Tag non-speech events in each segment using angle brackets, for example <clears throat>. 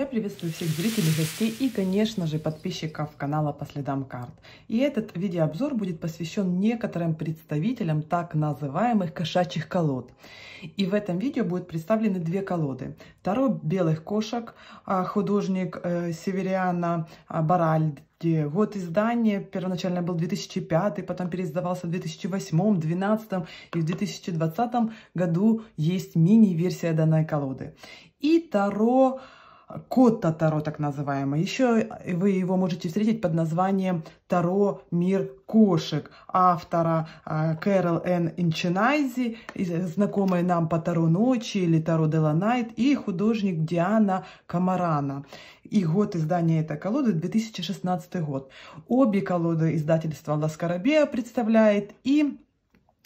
Я приветствую всех зрителей, гостей и, конечно же, подписчиков канала «По следам карт». И этот видеообзор будет посвящен некоторым представителям так называемых кошачьих колод. И в этом видео будут представлены две колоды. Таро белых кошек, а, художник э, Севериана а, Баральд, Год издания первоначально был 2005, потом переиздавался в 2008, 2012 и в 2020 году есть мини-версия данной колоды. И Таро Кота Таро, так называемый. Еще вы его можете встретить под названием «Таро. Мир кошек» автора а, Кэрол Н. Инчинайзи, знакомая нам по Таро Ночи или Таро Дела Найт, и художник Диана Камарана. И год издания этой колоды 2016 год. Обе колоды издательства Ласкарабея представляет и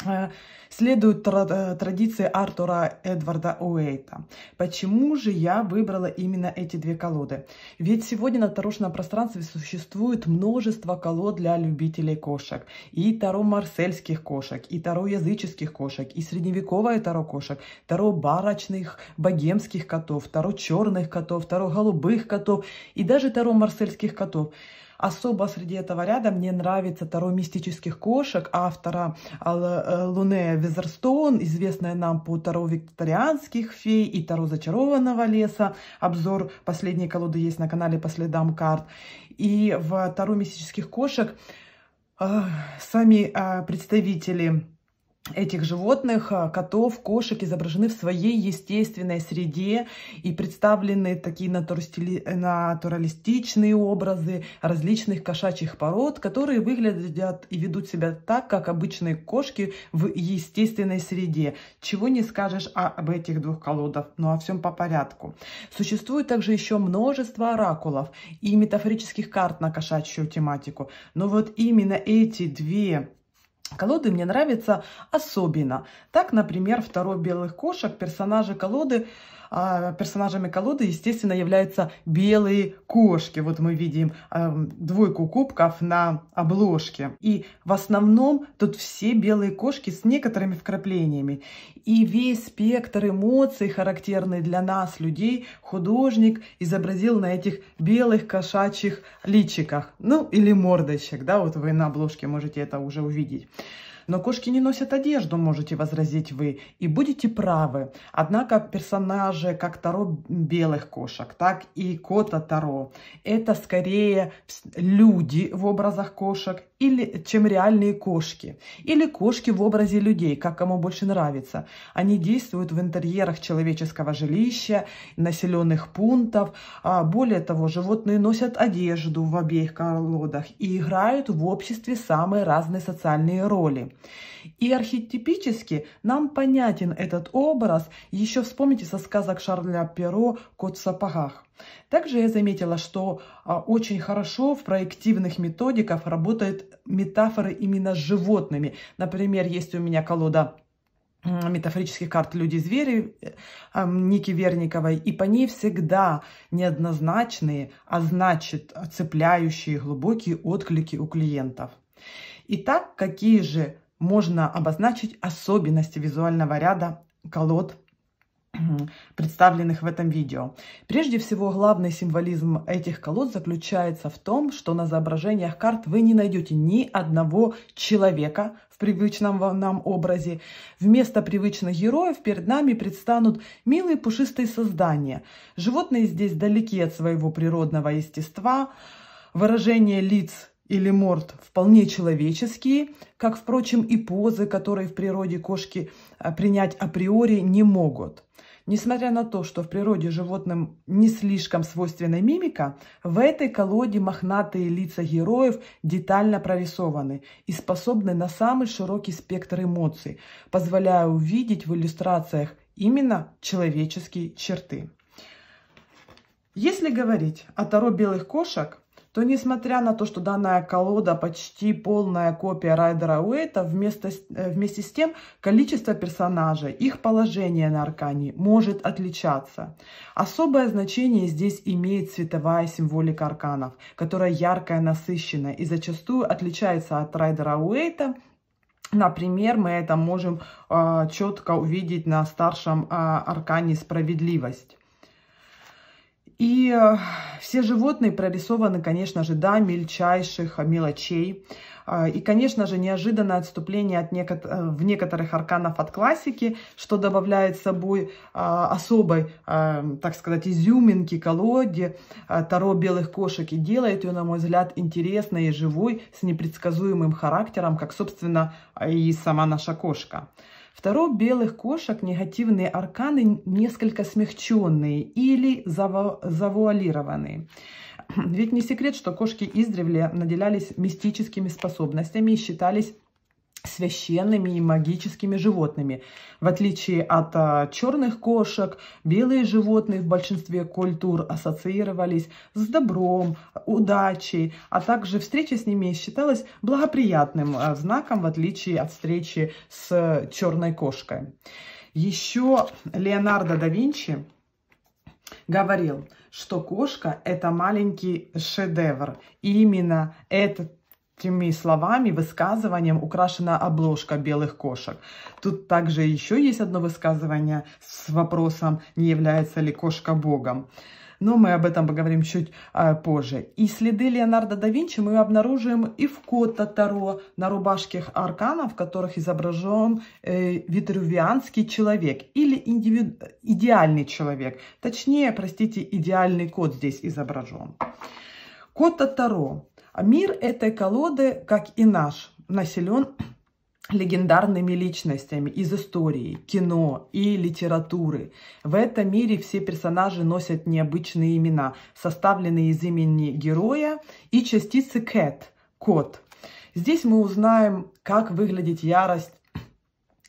Э, следуют э, традиции Артура Эдварда Уэйта. Почему же я выбрала именно эти две колоды? Ведь сегодня на тарошном пространстве существует множество колод для любителей кошек. И таро марсельских кошек, и таро языческих кошек, и средневековое таро кошек, таро барочных богемских котов, таро черных котов, таро голубых котов и даже таро марсельских котов – Особо среди этого ряда мне нравится Таро мистических кошек автора э, э, Луне Визерстоун, известная нам по Таро викторианских фей и Таро зачарованного леса. Обзор последней колоды есть на канале по следам карт. И в Таро мистических кошек э, сами э, представители этих животных, а, котов, кошек изображены в своей естественной среде и представлены такие натуралистичные образы различных кошачьих пород, которые выглядят и ведут себя так, как обычные кошки в естественной среде. Чего не скажешь об этих двух колодах, но ну, о всем по порядку. Существует также еще множество оракулов и метафорических карт на кошачью тематику. Но вот именно эти две Колоды мне нравятся особенно. Так, например, второй белых кошек, персонажи колоды – а, персонажами колоды, естественно, являются белые кошки. Вот мы видим а, двойку кубков на обложке. И в основном тут все белые кошки с некоторыми вкраплениями. И весь спектр эмоций, характерный для нас, людей, художник изобразил на этих белых кошачьих личиках. Ну, или мордочек, да, вот вы на обложке можете это уже увидеть. Но кошки не носят одежду, можете возразить вы, и будете правы. Однако персонажи как Таро белых кошек, так и Кота Таро, это скорее люди в образах кошек, или, чем реальные кошки. Или кошки в образе людей, как кому больше нравится. Они действуют в интерьерах человеческого жилища, населенных пунктов. А более того, животные носят одежду в обеих колодах и играют в обществе самые разные социальные роли. И архетипически нам понятен этот образ, еще вспомните со сказок Шарля Перо «Кот в сапогах». Также я заметила, что а, очень хорошо в проективных методиках работают метафоры именно с животными. Например, есть у меня колода метафорических карт «Люди-звери» э, Ники Верниковой, и по ней всегда неоднозначные, а значит цепляющие глубокие отклики у клиентов. Итак, какие же можно обозначить особенности визуального ряда колод представленных в этом видео. Прежде всего, главный символизм этих колод заключается в том, что на изображениях карт вы не найдете ни одного человека в привычном нам образе. Вместо привычных героев перед нами предстанут милые пушистые создания. Животные здесь далеки от своего природного естества. Выражение лиц или морд вполне человеческие, как, впрочем, и позы, которые в природе кошки а, принять априори не могут. Несмотря на то, что в природе животным не слишком свойственна мимика, в этой колоде мохнатые лица героев детально прорисованы и способны на самый широкий спектр эмоций, позволяя увидеть в иллюстрациях именно человеческие черты. Если говорить о Таро белых кошек, то несмотря на то, что данная колода почти полная копия Райдера Уэйта, вместо, э, вместе с тем количество персонажей, их положение на аркане может отличаться. Особое значение здесь имеет цветовая символика арканов, которая яркая, насыщенная и зачастую отличается от Райдера Уэйта Например, мы это можем э, четко увидеть на старшем э, аркане «Справедливость». И э, все животные прорисованы, конечно же, до мельчайших э, мелочей. Э, и, конечно же, неожиданное отступление от некот... в некоторых арканов от классики, что добавляет собой особой, так сказать, изюминки колоде Таро белых кошек и делает ее, на мой взгляд, интересной и живой, с непредсказуемым характером, как, собственно, и сама наша кошка. Второй белых кошек негативные арканы несколько смягченные или заву завуалированные. Ведь не секрет, что кошки издревле наделялись мистическими способностями и считались священными и магическими животными. В отличие от а, черных кошек, белые животные в большинстве культур ассоциировались с добром, удачей, а также встреча с ними считалась благоприятным а, знаком, в отличие от встречи с э, черной кошкой. Еще Леонардо да Винчи говорил, что кошка – это маленький шедевр. И именно этот Теми словами, высказыванием украшена обложка белых кошек. Тут также еще есть одно высказывание с вопросом, не является ли кошка богом. Но мы об этом поговорим чуть э, позже. И следы Леонардо да Винчи мы обнаружим и в Кота Таро на рубашках арканов, в которых изображен э, витрувианский человек или индивиду... идеальный человек. Точнее, простите, идеальный кот здесь изображен. Кота Таро а мир этой колоды, как и наш, населен легендарными личностями из истории, кино и литературы. В этом мире все персонажи носят необычные имена, составленные из имени героя и частицы Кэт кот. Здесь мы узнаем, как выглядит ярость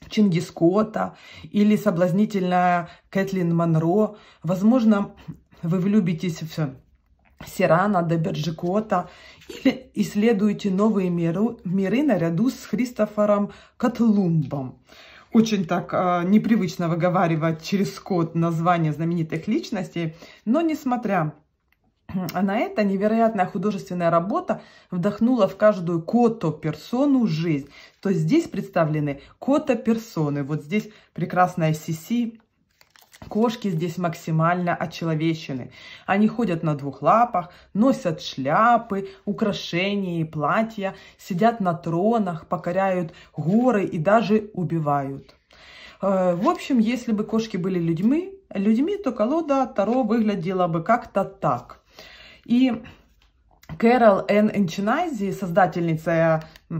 Чингискота или соблазнительная Кэтлин Монро. Возможно, вы влюбитесь в Сирана, Деберджикота или исследуете новые миры, миры наряду с Христофором Котлумбом. Очень так э, непривычно выговаривать через код название знаменитых личностей, но несмотря на это невероятная художественная работа вдохнула в каждую кото-персону жизнь. То есть здесь представлены кото-персоны. Вот здесь прекрасная Сиси, Кошки здесь максимально очеловечены. Они ходят на двух лапах, носят шляпы, украшения и платья, сидят на тронах, покоряют горы и даже убивают. Э, в общем, если бы кошки были людьми, людьми то колода Таро выглядела бы как-то так. И Кэрол Энн Энчинази, создательница э,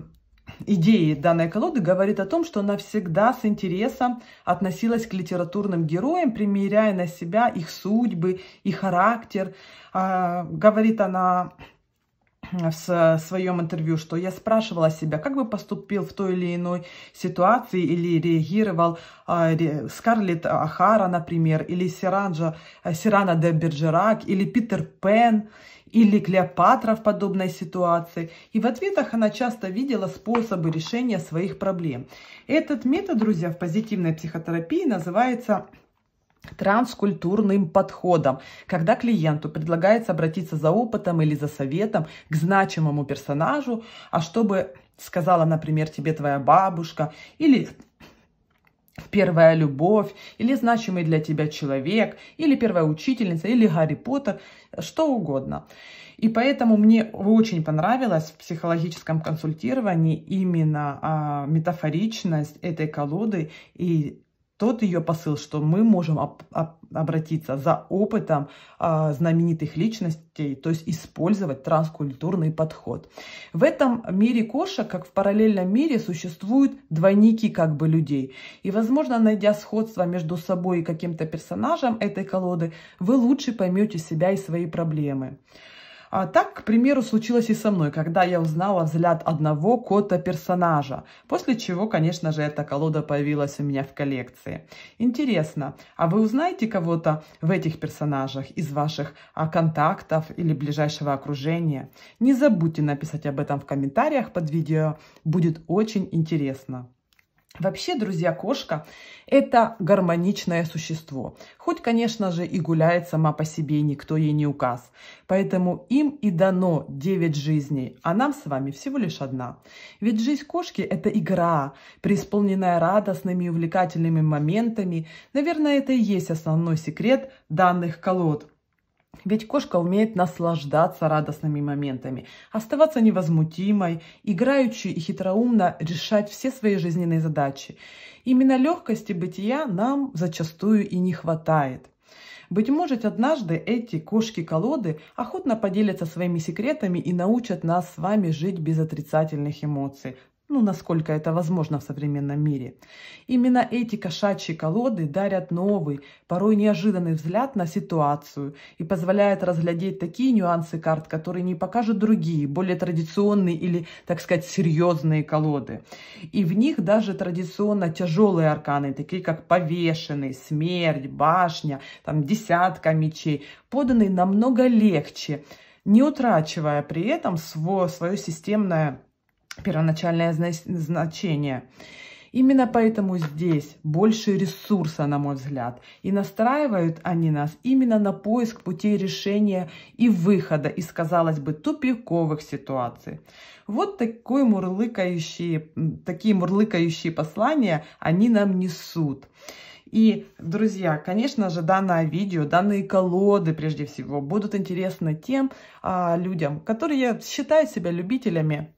идеи данной колоды говорит о том, что она всегда с интересом относилась к литературным героям, примеряя на себя их судьбы, и характер. А, говорит она в своем интервью, что я спрашивала себя, как бы поступил в той или иной ситуации или реагировал а, Скарлетт Ахара, например, или Сиранжа э, Сирана де Бержерак, или Питер Пен – или Клеопатра в подобной ситуации. И в ответах она часто видела способы решения своих проблем. Этот метод, друзья, в позитивной психотерапии называется транскультурным подходом, когда клиенту предлагается обратиться за опытом или за советом к значимому персонажу, а чтобы сказала, например, тебе твоя бабушка или первая любовь, или значимый для тебя человек, или первая учительница, или Гарри Поттер, что угодно. И поэтому мне очень понравилось в психологическом консультировании именно а, метафоричность этой колоды и тот ее посыл, что мы можем об, об, обратиться за опытом э, знаменитых личностей, то есть использовать транскультурный подход. В этом мире кошек, как в параллельном мире, существуют двойники как бы людей. И, возможно, найдя сходство между собой и каким-то персонажем этой колоды, вы лучше поймете себя и свои проблемы. А так, к примеру, случилось и со мной, когда я узнала взгляд одного кота-персонажа, после чего, конечно же, эта колода появилась у меня в коллекции. Интересно, а вы узнаете кого-то в этих персонажах из ваших а, контактов или ближайшего окружения? Не забудьте написать об этом в комментариях под видео, будет очень интересно. Вообще, друзья, кошка – это гармоничное существо. Хоть, конечно же, и гуляет сама по себе, никто ей не указ. Поэтому им и дано 9 жизней, а нам с вами всего лишь одна. Ведь жизнь кошки – это игра, преисполненная радостными и увлекательными моментами. Наверное, это и есть основной секрет данных колод – ведь кошка умеет наслаждаться радостными моментами, оставаться невозмутимой, играючи и хитроумно решать все свои жизненные задачи. Именно легкости бытия нам зачастую и не хватает. Быть может, однажды эти кошки-колоды охотно поделятся своими секретами и научат нас с вами жить без отрицательных эмоций, ну, насколько это возможно в современном мире. Именно эти кошачьи колоды дарят новый, порой неожиданный взгляд на ситуацию и позволяют разглядеть такие нюансы карт, которые не покажут другие, более традиционные или, так сказать, серьезные колоды. И в них даже традиционно тяжелые арканы, такие как повешенный, смерть, башня, там десятка мечей, поданы намного легче, не утрачивая при этом свое, свое системное первоначальное значение. Именно поэтому здесь больше ресурса, на мой взгляд. И настраивают они нас именно на поиск путей решения и выхода из, казалось бы, тупиковых ситуаций. Вот такой мурлыкающие, такие мурлыкающие послания они нам несут. И, друзья, конечно же, данное видео, данные колоды, прежде всего, будут интересны тем а, людям, которые считают себя любителями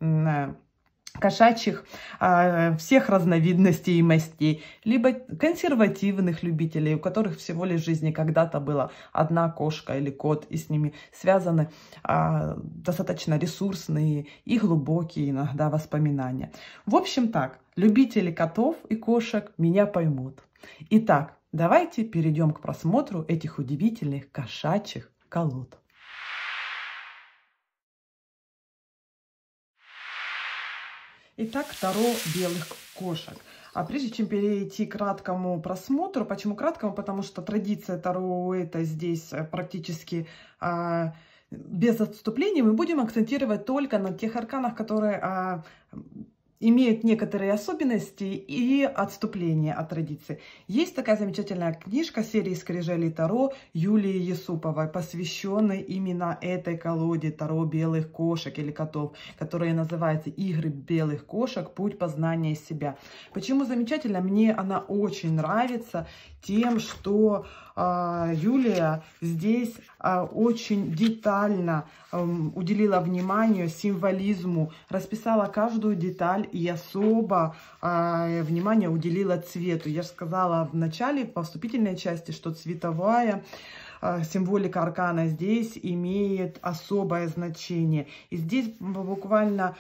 кошачьих а, всех разновидностей и мастей, либо консервативных любителей, у которых всего лишь в жизни когда-то была одна кошка или кот, и с ними связаны а, достаточно ресурсные и глубокие иногда воспоминания. В общем так, любители котов и кошек меня поймут. Итак, давайте перейдем к просмотру этих удивительных кошачьих колод. Итак, таро белых кошек. А прежде чем перейти к краткому просмотру, почему краткому? Потому что традиция Таро это здесь э, практически а, без отступления. Мы будем акцентировать только на тех арканах, которые а, имеют некоторые особенности и отступления от традиции. Есть такая замечательная книжка серии «Скрижали Таро» Юлии Есуповой, посвященная именно этой колоде Таро белых кошек или котов, которая называется «Игры белых кошек. Путь познания себя». Почему замечательно? Мне она очень нравится тем, что а, Юлия здесь а, очень детально уделила внимание символизму, расписала каждую деталь и особо а, внимание уделила цвету. Я же сказала в начале, по вступительной части, что цветовая символика аркана здесь имеет особое значение. И здесь буквально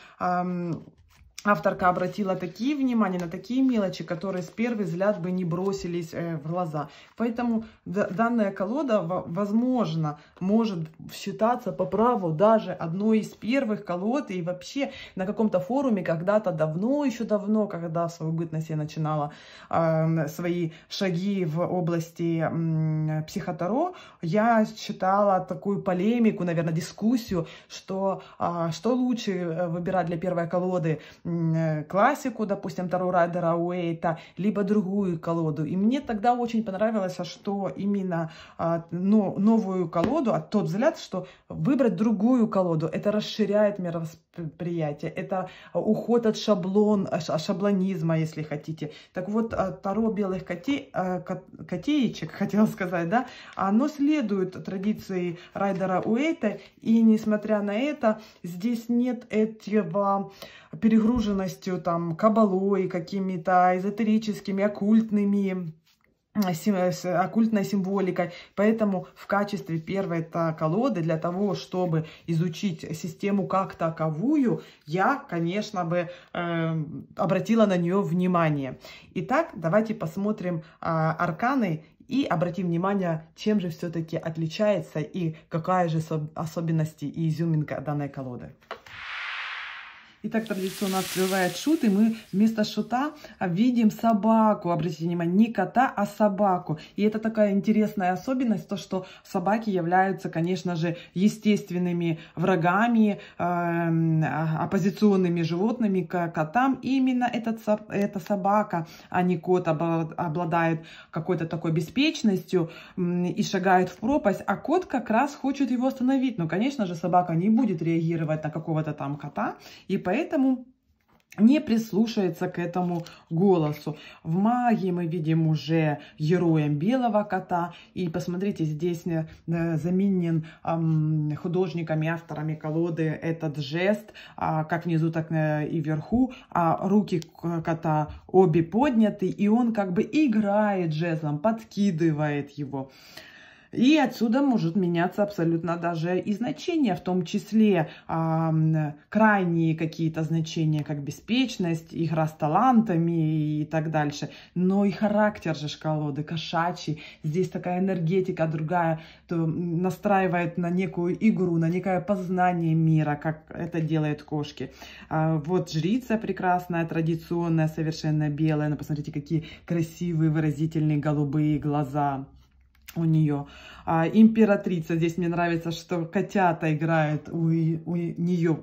Авторка обратила такие внимания на такие мелочи, которые с первый взгляд бы не бросились э, в глаза. Поэтому данная колода, возможно, может считаться по праву даже одной из первых колод. И вообще на каком-то форуме когда-то давно, еще давно, когда в свою бытность я начинала э, свои шаги в области э, психотаро, я читала такую полемику, наверное, дискуссию, что э, что лучше э, выбирать для первой колоды – Э, классику, допустим, Таро Райдера Уэйта, либо другую колоду. И мне тогда очень понравилось, а что именно а, но, новую колоду, а тот взгляд, что выбрать другую колоду, это расширяет мировосприятие предприятие, это уход от шаблон, шаблонизма, если хотите. Так вот, э, Таро белых коте, э, котеечек, <laughs> хотела сказать, да, оно следует традиции Райдера Уэйта, и несмотря на это, здесь нет этого перегруженностью там кабалой, какими-то эзотерическими, оккультными Э, э, оккультной символикой. Поэтому в качестве первой колоды для того, чтобы изучить систему как таковую, я, конечно бы, э, обратила на нее внимание. Итак, давайте посмотрим э, арканы и обратим внимание, чем же все-таки отличается и какая же особенности и изюминка данной колоды. И Итак, традиционно открывает шут, и мы вместо шута видим собаку. Обратите внимание, не кота, а собаку. И это такая интересная особенность, то, что собаки являются, конечно же, естественными врагами, э, оппозиционными животными к котам. И именно этот, эта собака, а не кот, обладает какой-то такой беспечностью и шагает в пропасть, а кот как раз хочет его остановить. Но, конечно же, собака не будет реагировать на какого-то там кота, и поэтому поэтому не прислушается к этому голосу. В магии мы видим уже героем белого кота. И посмотрите, здесь э, заменен художниками, авторами колоды этот жест, а, как внизу, так э, и вверху. А руки кота обе подняты, и он как бы играет жезлом, подкидывает его. И отсюда может меняться абсолютно даже и значение, в том числе э, крайние какие-то значения, как беспечность, игра с талантами и так дальше. Но и характер же шкалоды кошачий. Здесь такая энергетика другая, то настраивает на некую игру, на некое познание мира, как это делают кошки. Э, вот жрица прекрасная, традиционная, совершенно белая. Ну, посмотрите, какие красивые, выразительные голубые глаза у нее. А, императрица. Здесь мне нравится, что котята играют у, у нее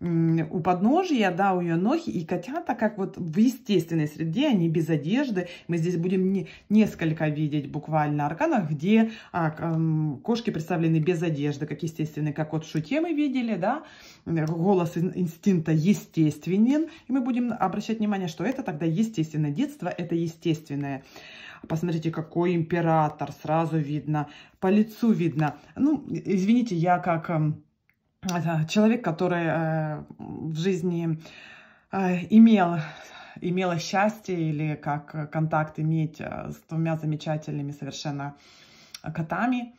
у подножия, да, у ее ноги. И котята, как вот в естественной среде, они без одежды. Мы здесь будем не, несколько видеть буквально арканов, где а, эм, кошки представлены без одежды, как естественные, как вот в шуте мы видели, да. Голос инстинкта естественен. И мы будем обращать внимание, что это тогда естественное детство, это естественное. Посмотрите, какой император, сразу видно, по лицу видно. Ну, извините, я как эм, человек, который э, в жизни э, имел имела счастье или как контакт иметь э, с двумя замечательными совершенно котами,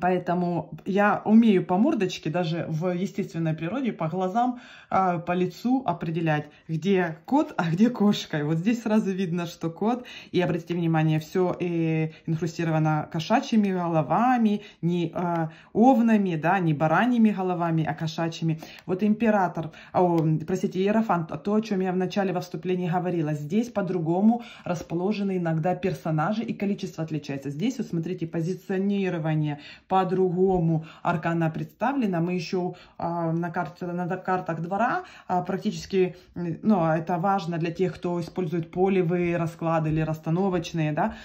Поэтому я умею по мордочке, даже в естественной природе, по глазам, а, по лицу определять, где кот, а где кошка. И вот здесь сразу видно, что кот. И обратите внимание, все э, инкрустировано кошачьими головами, не а, овнами, да, не бараньими головами, а кошачьими. Вот император, о, простите, иерофант, то, о чем я в начале во вступлении говорила. Здесь по-другому расположены иногда персонажи и количество отличается. Здесь, вот смотрите, позиционирование по-другому аркана представлена. Мы еще а, на, карте, на картах двора а, практически, ну, а это важно для тех, кто использует полевые расклады или расстановочные, да,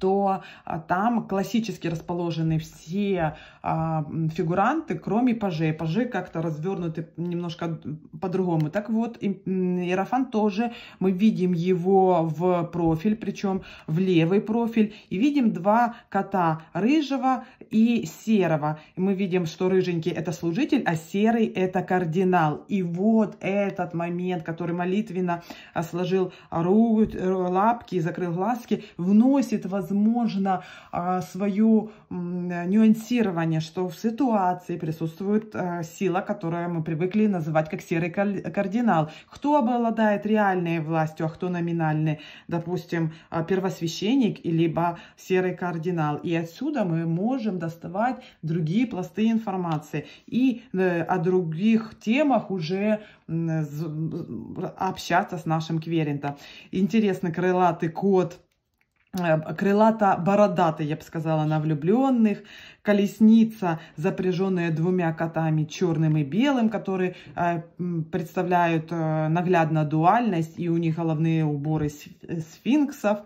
то а, там классически расположены все а, фигуранты, кроме пажей. Пажи как-то развернуты немножко по-другому. Так вот, Иерофан тоже, мы видим его в профиль, причем в левый профиль, и видим два кота, рыжего и серого. мы видим, что рыженький это служитель, а серый это кардинал. И вот этот момент, который молитвенно а, сложил руки, э, лапки, закрыл глазки, вносит возможно а, свое нюансирование, что в ситуации присутствует а, сила, которую мы привыкли называть как серый кардинал. Кто обладает реальной властью, а кто номинальный, допустим, а, первосвященник, либо серый кардинал. И отсюда мы можем доставать другие пласты информации и э, о других темах уже общаться с нашим кверентом. Интересно, крылатый кот – Э, крылато-бородатый, я бы сказала, на влюбленных, колесница, запряженная двумя котами черным и белым, которые э, представляют э, наглядно дуальность, и у них головные уборы сфинксов,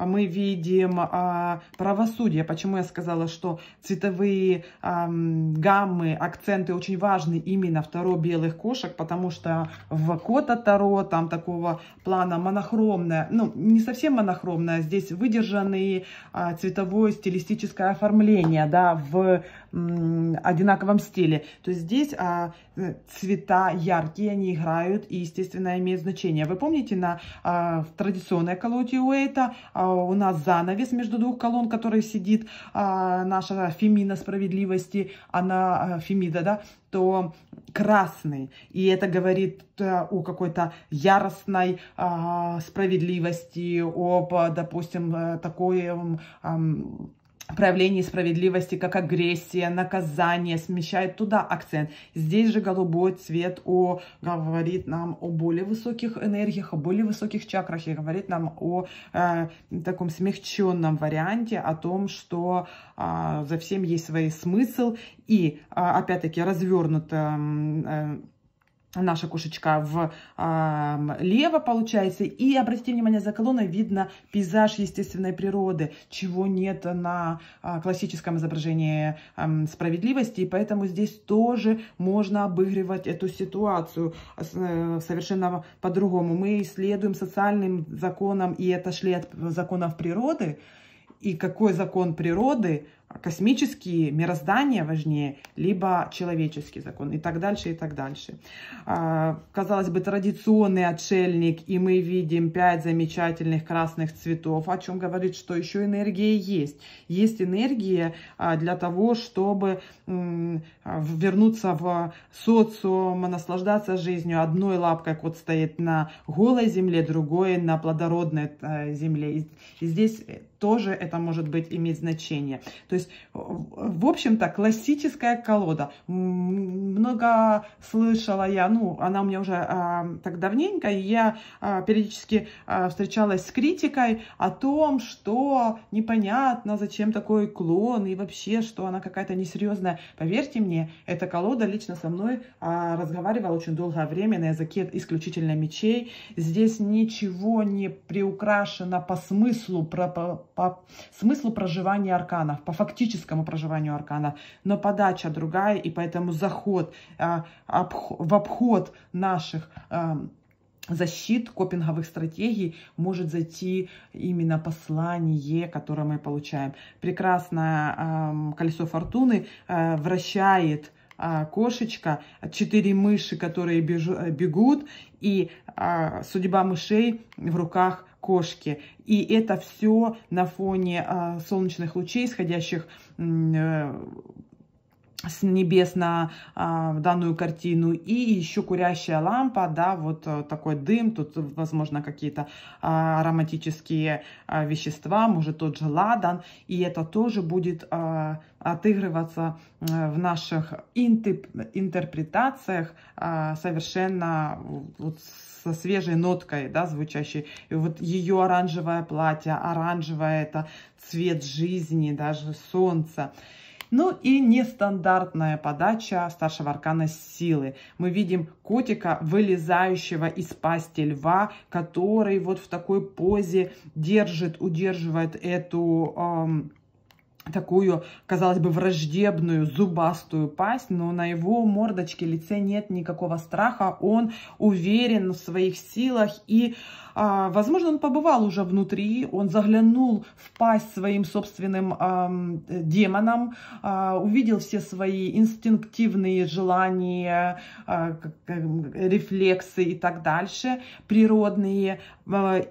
а мы видим а, правосудие. Почему я сказала, что цветовые а, гаммы, акценты очень важны именно в Таро белых кошек, потому что в Кота Таро там такого плана монохромная, ну, не совсем монохромная, здесь выдержанные а, цветовое стилистическое оформление, да, в м, одинаковом стиле. То есть здесь а, цвета яркие, они играют и, естественно, имеют значение. Вы помните, на а, в традиционной колоде Уэйта а, у нас занавес между двух колонн, который сидит а, наша Фемина справедливости, она а, Фемида, да, то красный. И это говорит э, о какой-то яростной а, справедливости, об, допустим, э, такой эм, эм, проявлений справедливости, как агрессия, наказание, смещает туда акцент. Здесь же голубой цвет о, говорит нам о более высоких энергиях, о более высоких чакрах и говорит нам о э, таком смягченном варианте, о том, что э, за всем есть свой смысл и, э, опять-таки, развернуто э, наша кошечка влево, получается. И обратите внимание, за колонной видно пейзаж естественной природы, чего нет на а, классическом изображении справедливости. И поэтому здесь тоже можно обыгрывать эту ситуацию а, э, совершенно по-другому. Мы исследуем социальным законам, и это от законов природы. И какой закон природы космические, мироздания важнее, либо человеческий закон и так дальше, и так дальше. А, казалось бы, традиционный отшельник, и мы видим пять замечательных красных цветов, о чем говорит, что еще энергия есть. Есть энергия а, для того, чтобы вернуться в социум, наслаждаться жизнью. Одной лапкой кот стоит на голой земле, другой на плодородной э, земле. И, здесь тоже это может быть иметь значение. То есть есть, в общем-то, классическая колода. Много слышала я, ну, она у меня уже э, так давненько, и я э, периодически э, встречалась с критикой о том, что непонятно, зачем такой клон, и вообще, что она какая-то несерьезная. Поверьте мне, эта колода лично со мной э, разговаривала очень долгое время на языке исключительно мечей. Здесь ничего не приукрашено по смыслу, про, по, по смыслу проживания арканов, по факту фактическому проживанию аркана, но подача другая, и поэтому заход а, обх в обход наших а, защит копинговых стратегий может зайти именно послание, которое мы получаем. Прекрасное э, колесо фортуны э, вращает а, кошечка, четыре мыши, которые бежу, бегут, и э, судьба мышей в руках кошки. И это все на фоне э, солнечных лучей, исходящих э, с небес на а, данную картину. И еще курящая лампа, да, вот э, такой дым, тут, возможно, какие-то а, ароматические а, вещества, может, тот же ладан. И это тоже будет а, отыгрываться э, в наших интерпретациях а, совершенно вот, с со свежей ноткой, да, звучащей. И вот ее оранжевое платье, оранжевое это цвет жизни, даже солнца. Ну и нестандартная подача старшего аркана силы. Мы видим котика, вылезающего из пасти льва, который вот в такой позе держит, удерживает эту... Эм, такую, казалось бы, враждебную, зубастую пасть, но на его мордочке, лице нет никакого страха, он уверен в своих силах и а, возможно, он побывал уже внутри, он заглянул в пасть своим собственным демонам, а, увидел все свои инстинктивные желания, а, рефлексы и так дальше, природные,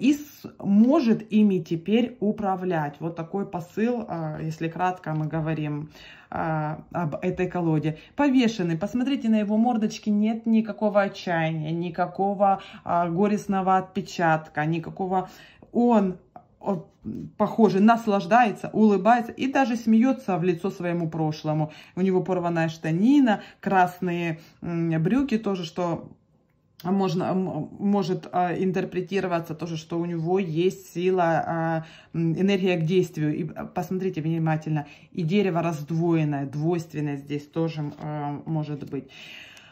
и может ими теперь управлять. Вот такой посыл, если кратко мы говорим а, об этой колоде. Повешенный, посмотрите на его мордочке, нет никакого отчаяния, никакого а, горестного отпечатка, никакого... Он похоже, наслаждается, улыбается и даже смеется в лицо своему прошлому. У него порванная штанина, красные брюки тоже, что а можно, может а, интерпретироваться тоже, что у него есть сила, а, энергия к действию. И посмотрите внимательно, и дерево раздвоенное, двойственное здесь тоже может быть.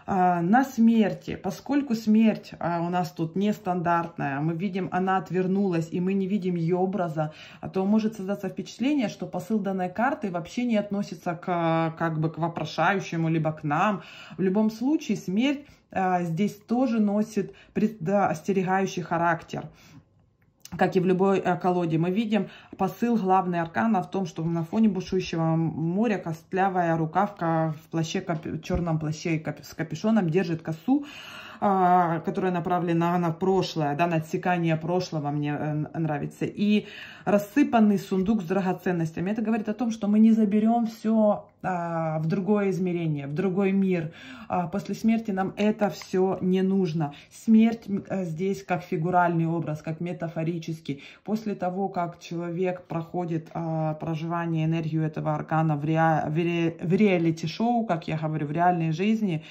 На смерти, поскольку смерть у нас тут нестандартная, мы видим, она отвернулась, и мы не видим ее образа, то может создаться впечатление, что посыл данной карты вообще не относится к, как бы, к вопрошающему, либо к нам. В любом случае смерть Э, здесь тоже носит предостерегающий характер. Как и в любой э, колоде, мы видим посыл главной аркана в том, что на фоне бушующего моря костлявая рукавка в плаще, в черном плаще с капюшоном держит косу, а, которая направлена на прошлое, да, на отсекание прошлого, мне э, нравится. И рассыпанный сундук с драгоценностями. Это говорит о том, что мы не заберем все а, в другое измерение, в другой мир. А после смерти нам это все не нужно. Смерть э, здесь как фигуральный образ, как метафорический. После того, как человек проходит а, проживание энергию этого аркана в, ре... в, ре... в реалити-шоу, как я говорю, в реальной жизни,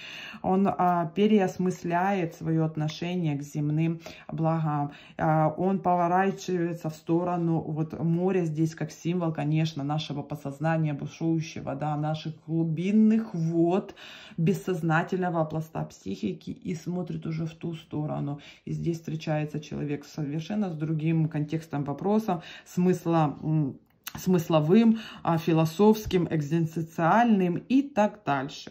он переосмысляет свое отношение к земным благам. Он поворачивается в сторону вот моря здесь как символ, конечно, нашего подсознания бушующего, да, наших глубинных вод бессознательного пласта психики и смотрит уже в ту сторону. И здесь встречается человек совершенно с другим контекстом вопроса смысла смысловым, а, философским, экзистенциальным и так дальше.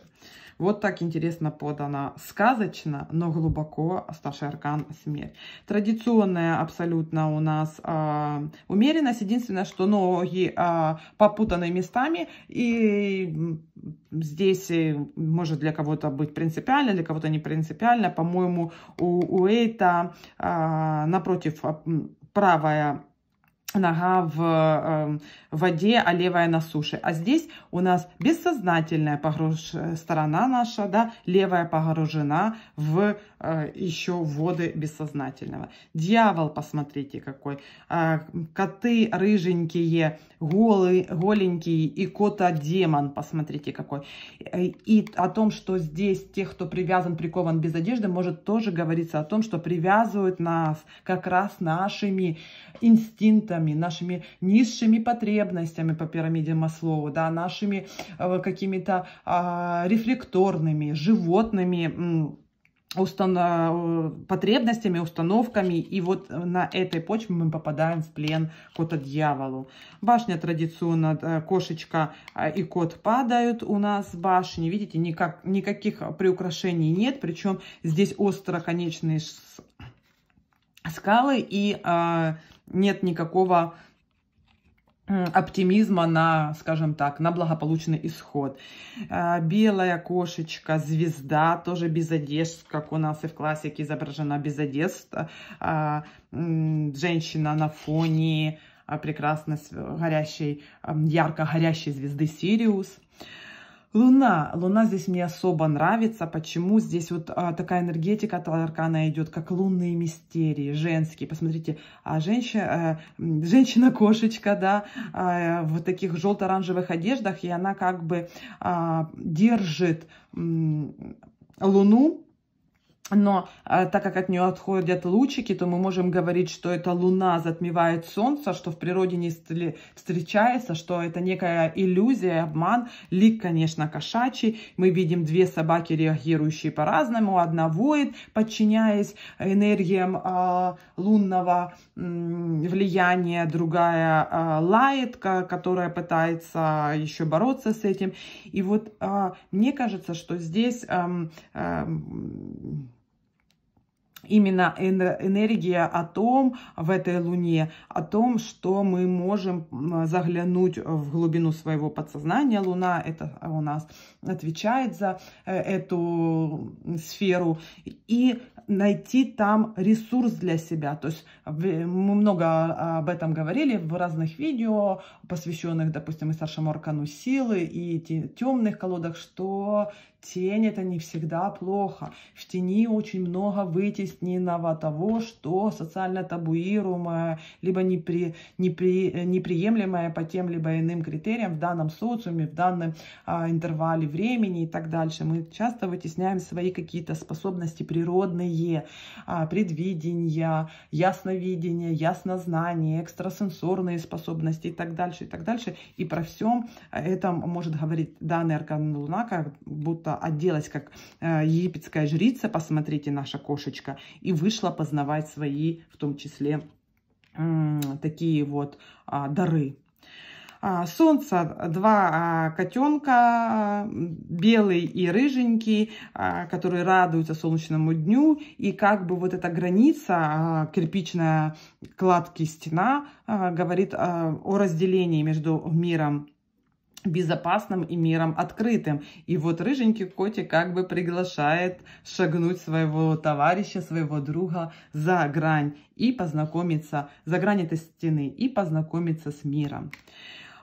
Вот так интересно подано. Сказочно, но глубоко старший аркан смерть. Традиционная абсолютно у нас э, умеренность. Единственное, что ноги э, попутаны местами. И здесь э, может для кого-то быть принципиально, для кого-то не принципиально. По-моему, у, у Эйта э, напротив правая нога эм, в воде, а левая на суше. А здесь у нас бессознательная погруж... Э, сторона наша, да, левая погружена в э, еще воды бессознательного. Дьявол, посмотрите какой. А, коты рыженькие, голые, голенькие и кота-демон, посмотрите какой. Э, и о том, что здесь тех, кто привязан, прикован без одежды, может тоже говориться о том, что привязывают нас как раз нашими инстинктами, страхами, нашими низшими потребностями по пирамиде маслова да, нашими э, какими-то э, рефлекторными, животными устан... Э, потребностями, установками. И вот на этой почве мы попадаем в плен кота дьяволу. Башня традиционно, э, кошечка э, и кот падают у нас в башне. Видите, никак, никаких приукрашений нет. Причем здесь остроконечные скалы и... А, нет никакого оптимизма на, скажем так, на благополучный исход. А, белая кошечка, звезда, тоже без одежд, как у нас и в классике изображена без одежд. А, женщина на фоне а, прекрасной горящей, ярко горящей звезды Сириус. Луна. Луна здесь мне особо нравится. Почему? Здесь вот а, такая энергетика от аркана идет, как лунные мистерии, женские. Посмотрите, а женщина, а, э, женщина-кошечка, да, а, в таких желто-оранжевых одеждах, и она как бы а, держит м, Луну но а, так как от нее отходят лучики, то мы можем говорить, что это луна затмевает солнце, что в природе не встречается, что это некая иллюзия, обман. Лик, конечно, кошачий. Мы видим две собаки, реагирующие по-разному. Одна воет, подчиняясь энергиям а, лунного влияния, другая а, лает, которая пытается еще бороться с этим. И вот мне кажется, что здесь именно энергия о том в этой луне, о том, что мы можем заглянуть в глубину своего подсознания. Луна это у нас отвечает за э, эту сферу и найти там ресурс для себя. То есть э, мы много а, об этом говорили в разных видео, посвященных, допустим, и старшему аркану силы, и темных колодах, что Тень это не всегда плохо. В тени очень много вытесненного того, что социально табуируемое, либо непри, непри, э, неприемлемое по тем либо иным критериям в данном социуме, в данном а, интервале времени и так дальше. Мы часто вытесняем свои какие-то способности природные, а, предвидения, ясновидение, яснознание, экстрасенсорные способности и так дальше, и так дальше. И про всем этом может говорить данный аркан Луна, как будто оделась как э, египетская жрица, посмотрите, наша кошечка, и вышла познавать свои, в том числе, такие вот а, дары. А, солнце, два а, котенка, белый и рыженький, которые радуются солнечному дню. И как бы вот эта граница, кирпичная кладки стена, говорит о разделении между миром безопасным и миром открытым. И вот рыженький котик как бы приглашает шагнуть своего товарища, своего друга за грань и познакомиться, за грань этой стены и познакомиться с миром.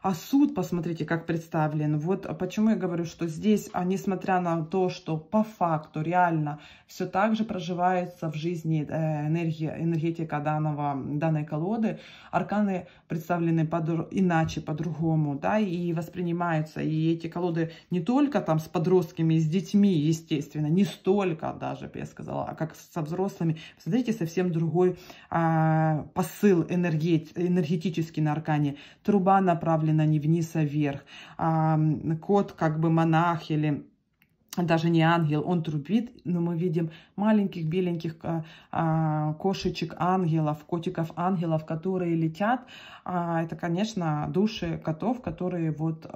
А суд, посмотрите, как представлен. Вот почему я говорю, что здесь, а, несмотря на то, что по факту реально все так же проживается в жизни э, энергия, энергетика данного, данной колоды, арканы представлены под, иначе, по-другому, да, и воспринимаются. И эти колоды не только там с подростками, с детьми, естественно, не столько даже, я сказала, а как со взрослыми. Смотрите, совсем другой а, посыл энергет, энергетический на аркане. Труба направлена направлена не вниз, а вверх. А кот как бы монах или даже не ангел, он трубит, но мы видим маленьких беленьких а, а, кошечек ангелов, котиков ангелов, которые летят. А, это, конечно, души котов, которые вот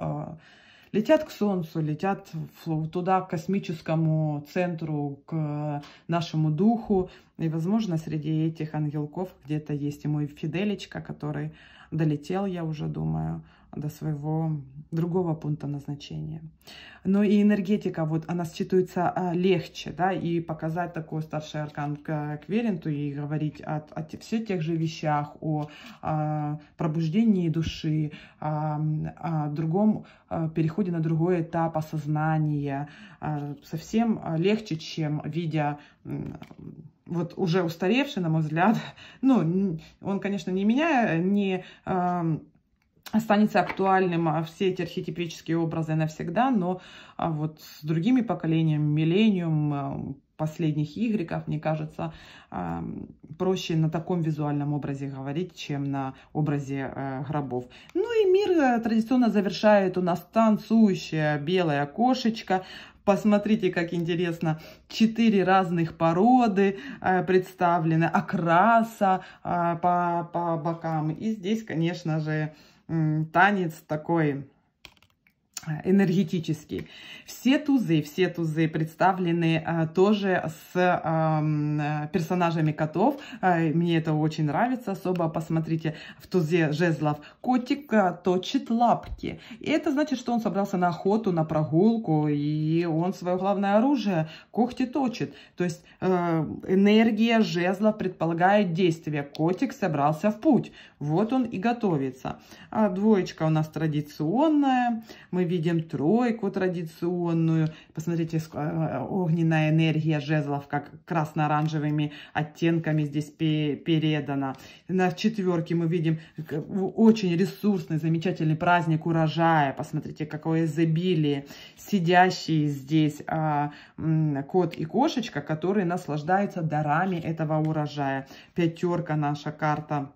летят к Солнцу, летят туда, к космическому центру, к нашему духу. И, возможно, среди этих ангелков где-то есть и мой Фиделечка, который долетел, я уже думаю до своего другого пункта назначения. Но и энергетика, вот она считывается а, легче, да, и показать такой старший аркан к Кверинту и говорить о, о всех тех же вещах, о, о а, пробуждении души, о, а, о другом о переходе на другой этап осознания, совсем легче, чем видя вот уже устаревший, на мой взгляд, <laughs> ну, он, конечно, не меня, не останется актуальным а, все эти архетипические образы навсегда, но а, вот с другими поколениями, миллениум, а, последних игреков, мне кажется, проще на таком визуальном образе говорить, чем на образе гробов. Ну и мир э, традиционно завершает у нас танцующая белая кошечка. Посмотрите, как интересно, четыре разных породы э, представлены, окраса э, по, по бокам. И здесь, конечно же, танец такой э, энергетический. Все тузы, все тузы представлены а, тоже с а, персонажами котов. А, мне это очень нравится. Особо посмотрите, в тузе жезлов котик а, точит лапки. И это значит, что он собрался на охоту, на прогулку, и он свое главное оружие когти точит. То есть а, энергия жезла предполагает действие. Котик собрался в путь. Вот он и готовится. А двоечка у нас традиционная. Мы видим тройку традиционную. Посмотрите, э, огненная энергия жезлов, как красно-оранжевыми оттенками здесь передана. На четверке мы видим очень ресурсный, замечательный праздник урожая. Посмотрите, какое изобилие. Сидящие здесь а, кот и кошечка, которые наслаждаются дарами этого урожая. Пятерка наша карта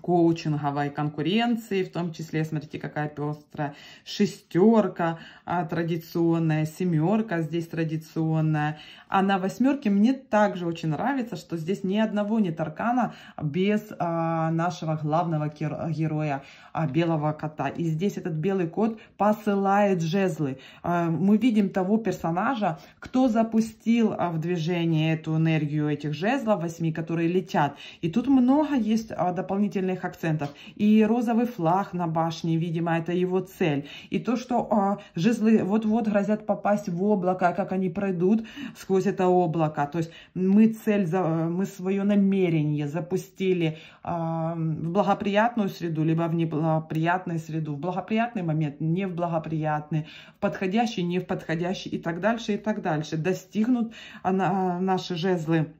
коучинговой конкуренции, в том числе, смотрите, какая пестрая шестерка а, традиционная, семерка здесь традиционная. А на восьмерке мне также очень нравится, что здесь ни одного нет таркана без а, нашего главного героя, а, белого кота. И здесь этот белый кот посылает жезлы. А, мы видим того персонажа, кто запустил а, в движение эту энергию этих жезлов восьми, которые летят. И тут много есть а, дополнительных дополнительных акцентов. И розовый флаг на башне, видимо, это его цель. И то, что а, жезлы вот-вот грозят попасть в облако, как они пройдут сквозь это облако. То есть мы цель, мы свое намерение запустили а, в благоприятную среду, либо в неблагоприятную среду. В благоприятный момент, не в благоприятный, в подходящий, не в подходящий и так дальше, и так дальше. Достигнут а, наши жезлы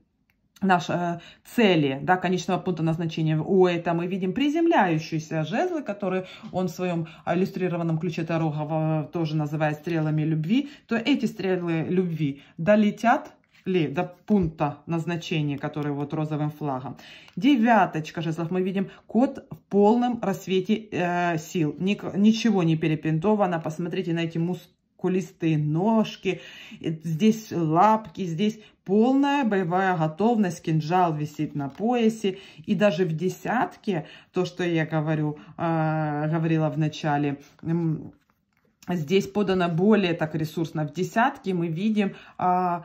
наши э, цели, да, конечного пункта назначения у этого мы видим приземляющиеся жезлы, которые он в своем а, иллюстрированном ключе Тарогова э, тоже называет стрелами любви, то эти стрелы любви долетят ли до пункта назначения, который вот розовым флагом. Девяточка жезлов. Мы видим кот в полном рассвете э, сил. Ник ничего не перепинтовано. Посмотрите на эти мускулистые ножки. Э, здесь лапки, здесь полная боевая готовность, кинжал висит на поясе. И даже в десятке, то, что я говорю, э, говорила в начале, э, здесь подано более так ресурсно. В десятке мы видим... Э,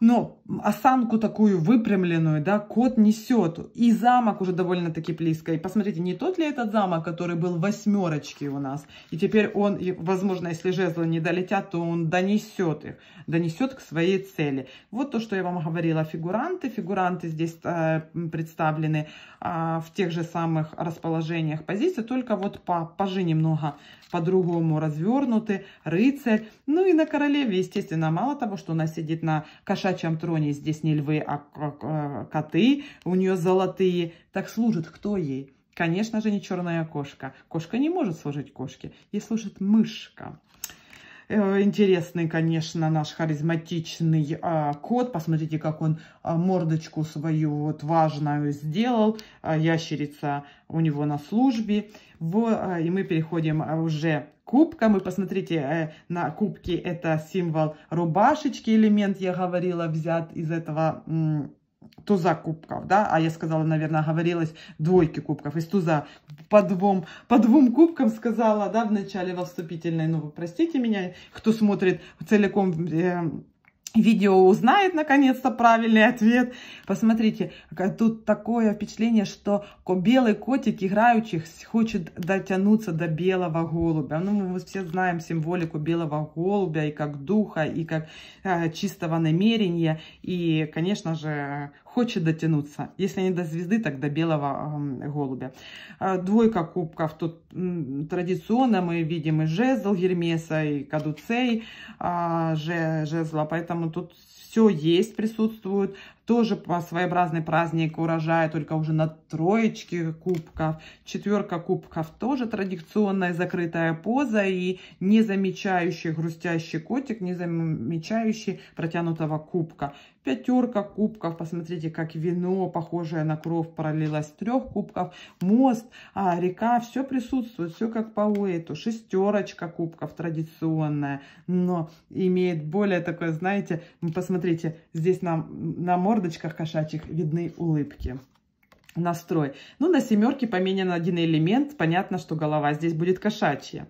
но ну, осанку такую выпрямленную, да, кот несет. И замок уже довольно-таки близко. И посмотрите, не тот ли этот замок, который был восьмерочки у нас. И теперь он, возможно, если жезлы не долетят, то он донесет их, донесет к своей цели. Вот то, что я вам говорила, фигуранты. Фигуранты здесь э, представлены э, в тех же самых расположениях позиций, только вот по пажи немного по-другому развернуты, рыцарь. Ну и на королеве, естественно, мало того, что она сидит на кошачьей кошачьем троне здесь не львы, а э, коты, у нее золотые. Так служит кто ей? Конечно же, не черная кошка. Кошка не может служить кошке, ей служит мышка э, интересный, конечно, наш харизматичный э, кот. Посмотрите, как он а, мордочку свою вот важную сделал. А, ящерица у него на службе. В, э, и мы переходим уже Кубка, мы посмотрите, э, на кубки, это символ рубашечки, элемент, я говорила, взят из этого туза кубков, да, а я сказала, наверное, говорилось двойки кубков из туза по двум, по двум кубкам сказала, да, в начале во вступительной, ну, простите меня, кто смотрит целиком э, видео узнает наконец-то правильный ответ. Посмотрите, тут такое впечатление, что белый котик играющих хочет дотянуться до белого голубя. Ну, мы все знаем символику белого голубя и как духа, и как э, чистого намерения. И, конечно же, хочет дотянуться. Если не до звезды, так до белого голубя. А, двойка кубков. Тут традиционно мы видим и жезл Гермеса, и кадуцей а, жезла. Поэтому тут все есть, присутствует. Тоже по своеобразный праздник урожая, только уже на троечке кубков. Четверка кубков тоже традиционная закрытая поза и не замечающий грустящий котик, не замечающий протянутого кубка. Пятерка кубков. Посмотрите, как вино, похожее на кровь, пролилось трех кубков. Мост, а, река, все присутствует, все как по уэту. Шестерочка кубков традиционная, но имеет более такое, знаете, посмотрите, здесь на, на мордочках кошачьих видны улыбки настрой. Ну, на семерке поменен один элемент. Понятно, что голова здесь будет кошачья.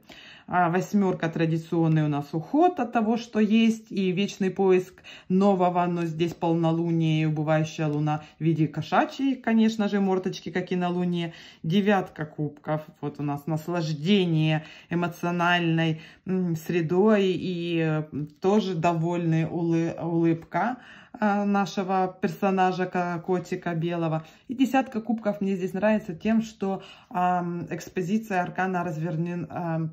А, Восьмерка традиционный у нас уход от того, что есть, и вечный поиск нового, но здесь полнолуние и убывающая луна в виде кошачьей, конечно же, морточки, как и на луне. Девятка кубков, вот у нас наслаждение эмоциональной средой и э, тоже довольная улы улыбка. Э, нашего персонажа котика белого. И десятка кубков мне здесь нравится тем, что экспозиция аркана развернен,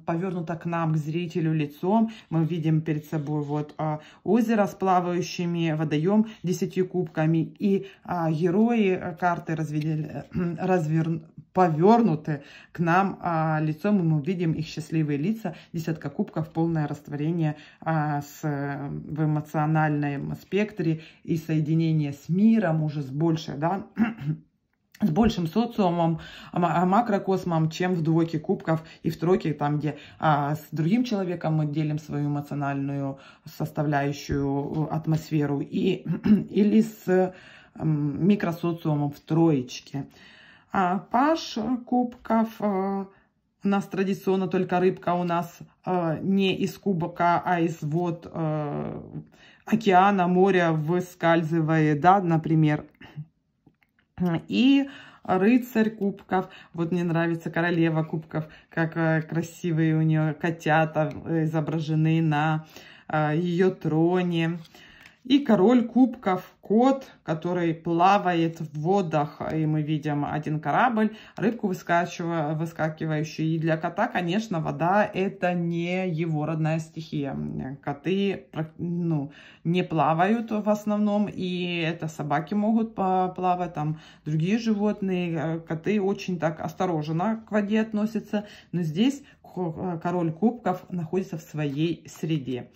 повернута к нам, к зрителю лицом. Мы видим перед собой вот а, озеро с плавающими, водоем десятью кубками. И а, герои э, карты разведели, э, <clears throat> развернуты повернуты к нам а, лицом, и мы видим их счастливые лица. Десятка кубков, полное растворение а, с, в эмоциональном спектре и соединение с миром уже с большей, да, <clears throat> с большим социумом, а, макрокосмом, чем в двойке кубков и в тройке, там, где а, с другим человеком мы делим свою эмоциональную составляющую э, атмосферу, и, <clears throat> или с микросоциумом в троечке. А паш кубков. Э, у нас традиционно только рыбка у нас э, не из кубока, а из вод э, океана, моря выскальзывает, да, например. И рыцарь кубков. Вот мне нравится королева кубков, как красивые у нее котята изображены на ее троне. И король кубков кот, который плавает в водах. И мы видим один корабль, рыбку выскакивающую. И для кота, конечно, вода это не его родная стихия. Коты ну, не плавают в основном. И это собаки могут плавать, там другие животные. Коты очень так осторожно к воде относятся. Но здесь король кубков находится в своей среде.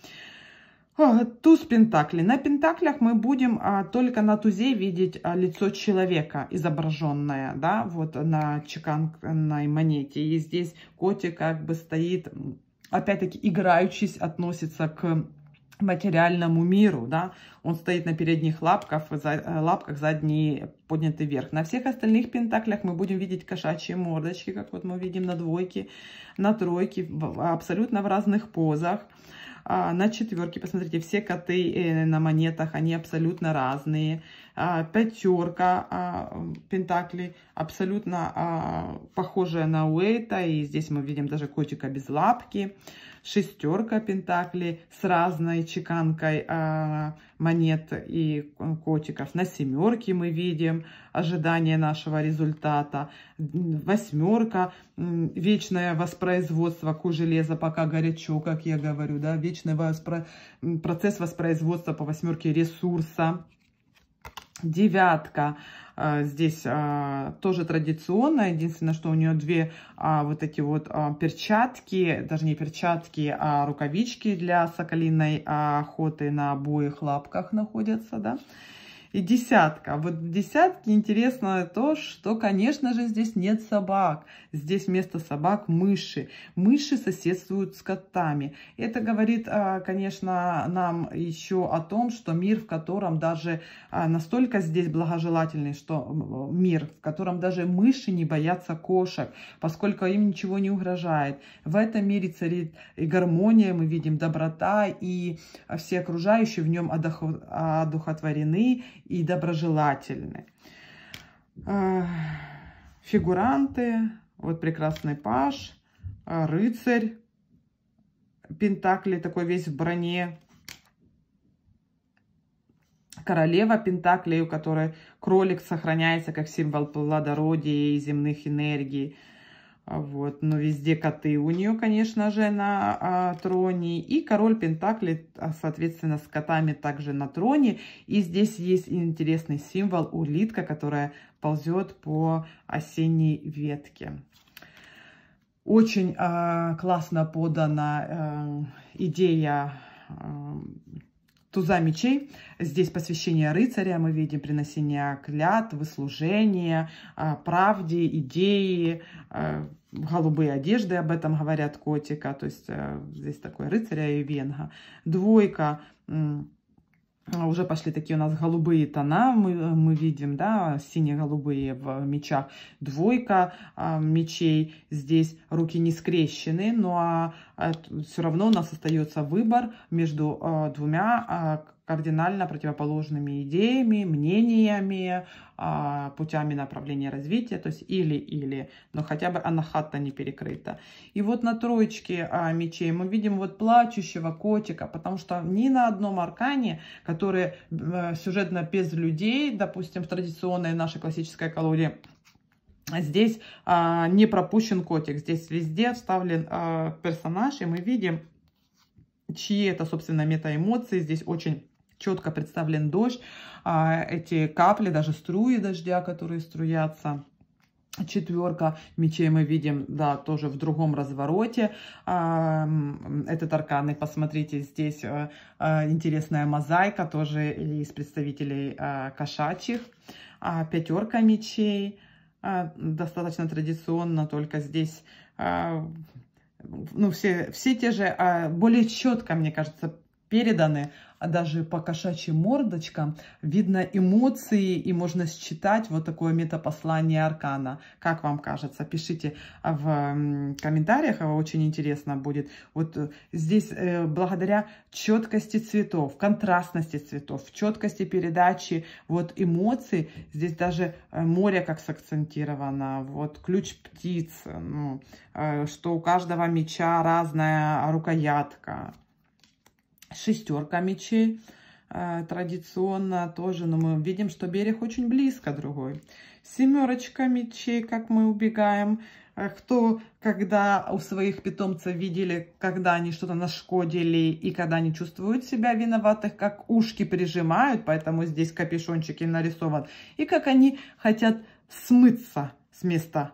Туз Пентакли. На Пентаклях мы будем а, только на Тузе видеть а, лицо человека изображенное, да, вот на чеканной монете. И здесь котик как бы стоит, опять-таки, играючись относится к материальному миру, да, он стоит на передних лапках, за, э, лапках задние подняты вверх. На всех остальных пентаклях мы будем видеть кошачьи мордочки, как вот мы видим на двойке, на тройке, абсолютно в разных позах. А, на четверке, посмотрите, все коты э, на монетах, они абсолютно разные. пятерка а, а пентаклей абсолютно а, похожая на Уэйта, и здесь мы видим даже котика без лапки шестерка пентаклей с разной чеканкой э, монет и котиков. На семерке мы видим ожидание нашего результата. Восьмерка, вечное воспроизводство ку железа, пока горячо, как я говорю, да, вечный воспро... процесс воспроизводства по восьмерке ресурса. Девятка – а, здесь а, тоже традиционно. Единственное, что у нее две а, вот эти вот перчатки, даже не перчатки, а рукавички для соколиной охоты на обоих лапках находятся, да. И десятка. Вот десятки. интересно то, что, конечно же, здесь нет собак. Здесь вместо собак мыши. Мыши соседствуют с котами. Это говорит, а, конечно, нам еще о том, что мир, в котором даже а, настолько здесь благожелательный, что мир, в котором даже мыши не боятся кошек, поскольку им ничего не угрожает. В этом мире царит и гармония, мы видим доброта, и все окружающие в нем одухотворены и доброжелательны а, фигуранты, вот прекрасный паш, а, рыцарь, пентакли, такой весь в броне. Королева Пентаклей, у которой кролик сохраняется как символ плодородия и земных энергий. А, вот, но ну, везде коты у нее, конечно же, на а, троне. И король Пентакли, а, соответственно, с котами также на троне. И здесь есть интересный символ улитка, которая ползет по осенней ветке. Очень э, классно подана э, идея э, туза мечей. Здесь посвящение рыцаря, мы видим приносение клятв, выслужение, э, правде, идеи, э, голубые одежды, об этом говорят котика, то есть э, здесь такой рыцаря и венга. Двойка, э, а, уже пошли такие у нас голубые тона, мы, мы видим, да, сине-голубые в мечах. Двойка а, мечей, здесь руки не скрещены, но ну, а, а, все равно у нас остается выбор между а, двумя а, кардинально противоположными идеями, мнениями, а, путями направления развития, то есть или-или, но хотя бы анахата не перекрыта. И вот на троечке а, мечей мы видим вот плачущего котика, потому что ни на одном аркане, который э, сюжетно без людей, допустим, в традиционной нашей классической колоде, Здесь а, не пропущен котик, здесь везде вставлен персонаж, и мы видим, чьи это, собственно, метаэмоции. Здесь очень четко представлен дождь, а эти капли, даже струи дождя, которые струятся. Четверка мечей мы видим, да, тоже в другом развороте. А, этот аркан, и посмотрите, здесь э, э, интересная мозаика, тоже из представителей а, кошачьих. Пятерка мечей, достаточно традиционно, только здесь ну, все, все те же, более четко, мне кажется, переданы, а даже по кошачьим мордочкам видно эмоции, и можно считать вот такое метапослание Аркана. Как вам кажется? Пишите а, в комментариях, а, очень интересно будет. Вот э, здесь э, благодаря четкости цветов, контрастности цветов, четкости передачи вот эмоций, здесь даже э, море как сакцентировано, вот ключ птиц, ну, что у каждого меча разная рукоятка, шестерка мечей а, традиционно тоже, но мы видим, что берег очень близко другой. Семерочка мечей, как мы убегаем. А, кто, когда у своих питомцев видели, когда они что-то нашкодили и когда они чувствуют себя виноватых, как ушки прижимают, поэтому здесь капюшончик и нарисован, и как они хотят смыться с места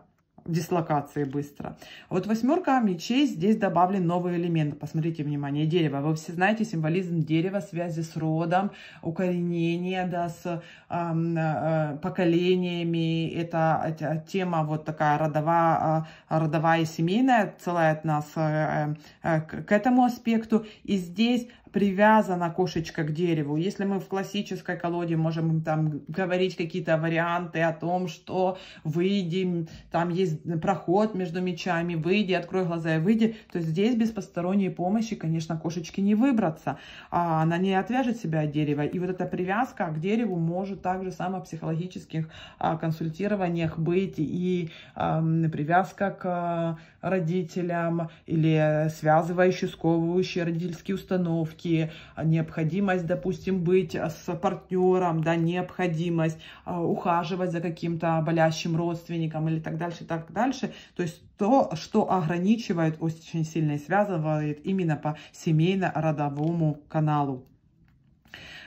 дислокации быстро. А вот восьмерка мечей, здесь добавлен новый элемент. Посмотрите, внимание, дерево. Вы все знаете символизм дерева, связи с родом, укоренение, да, с э, э, поколениями. Это, тема вот такая родовая, э, а, родовая и семейная, от нас э, э, к этому аспекту. И здесь привязана кошечка к дереву. Если мы в классической колоде можем там говорить какие-то варианты о том, что выйди, там есть проход между мечами, выйди, открой глаза и выйди, то здесь без посторонней помощи, конечно, кошечке не выбраться. А она не отвяжет себя от дерева. И вот эта привязка к дереву может также само в психологических а, консультированиях быть и привязка к родителям или связывающие, сковывающие родительские установки, а необходимость, допустим, быть с партнером, да, необходимость а, ухаживать за каким-то болящим родственником или так дальше, так дальше. То есть то, что ограничивает очень сильно связывает именно по семейно-родовому каналу.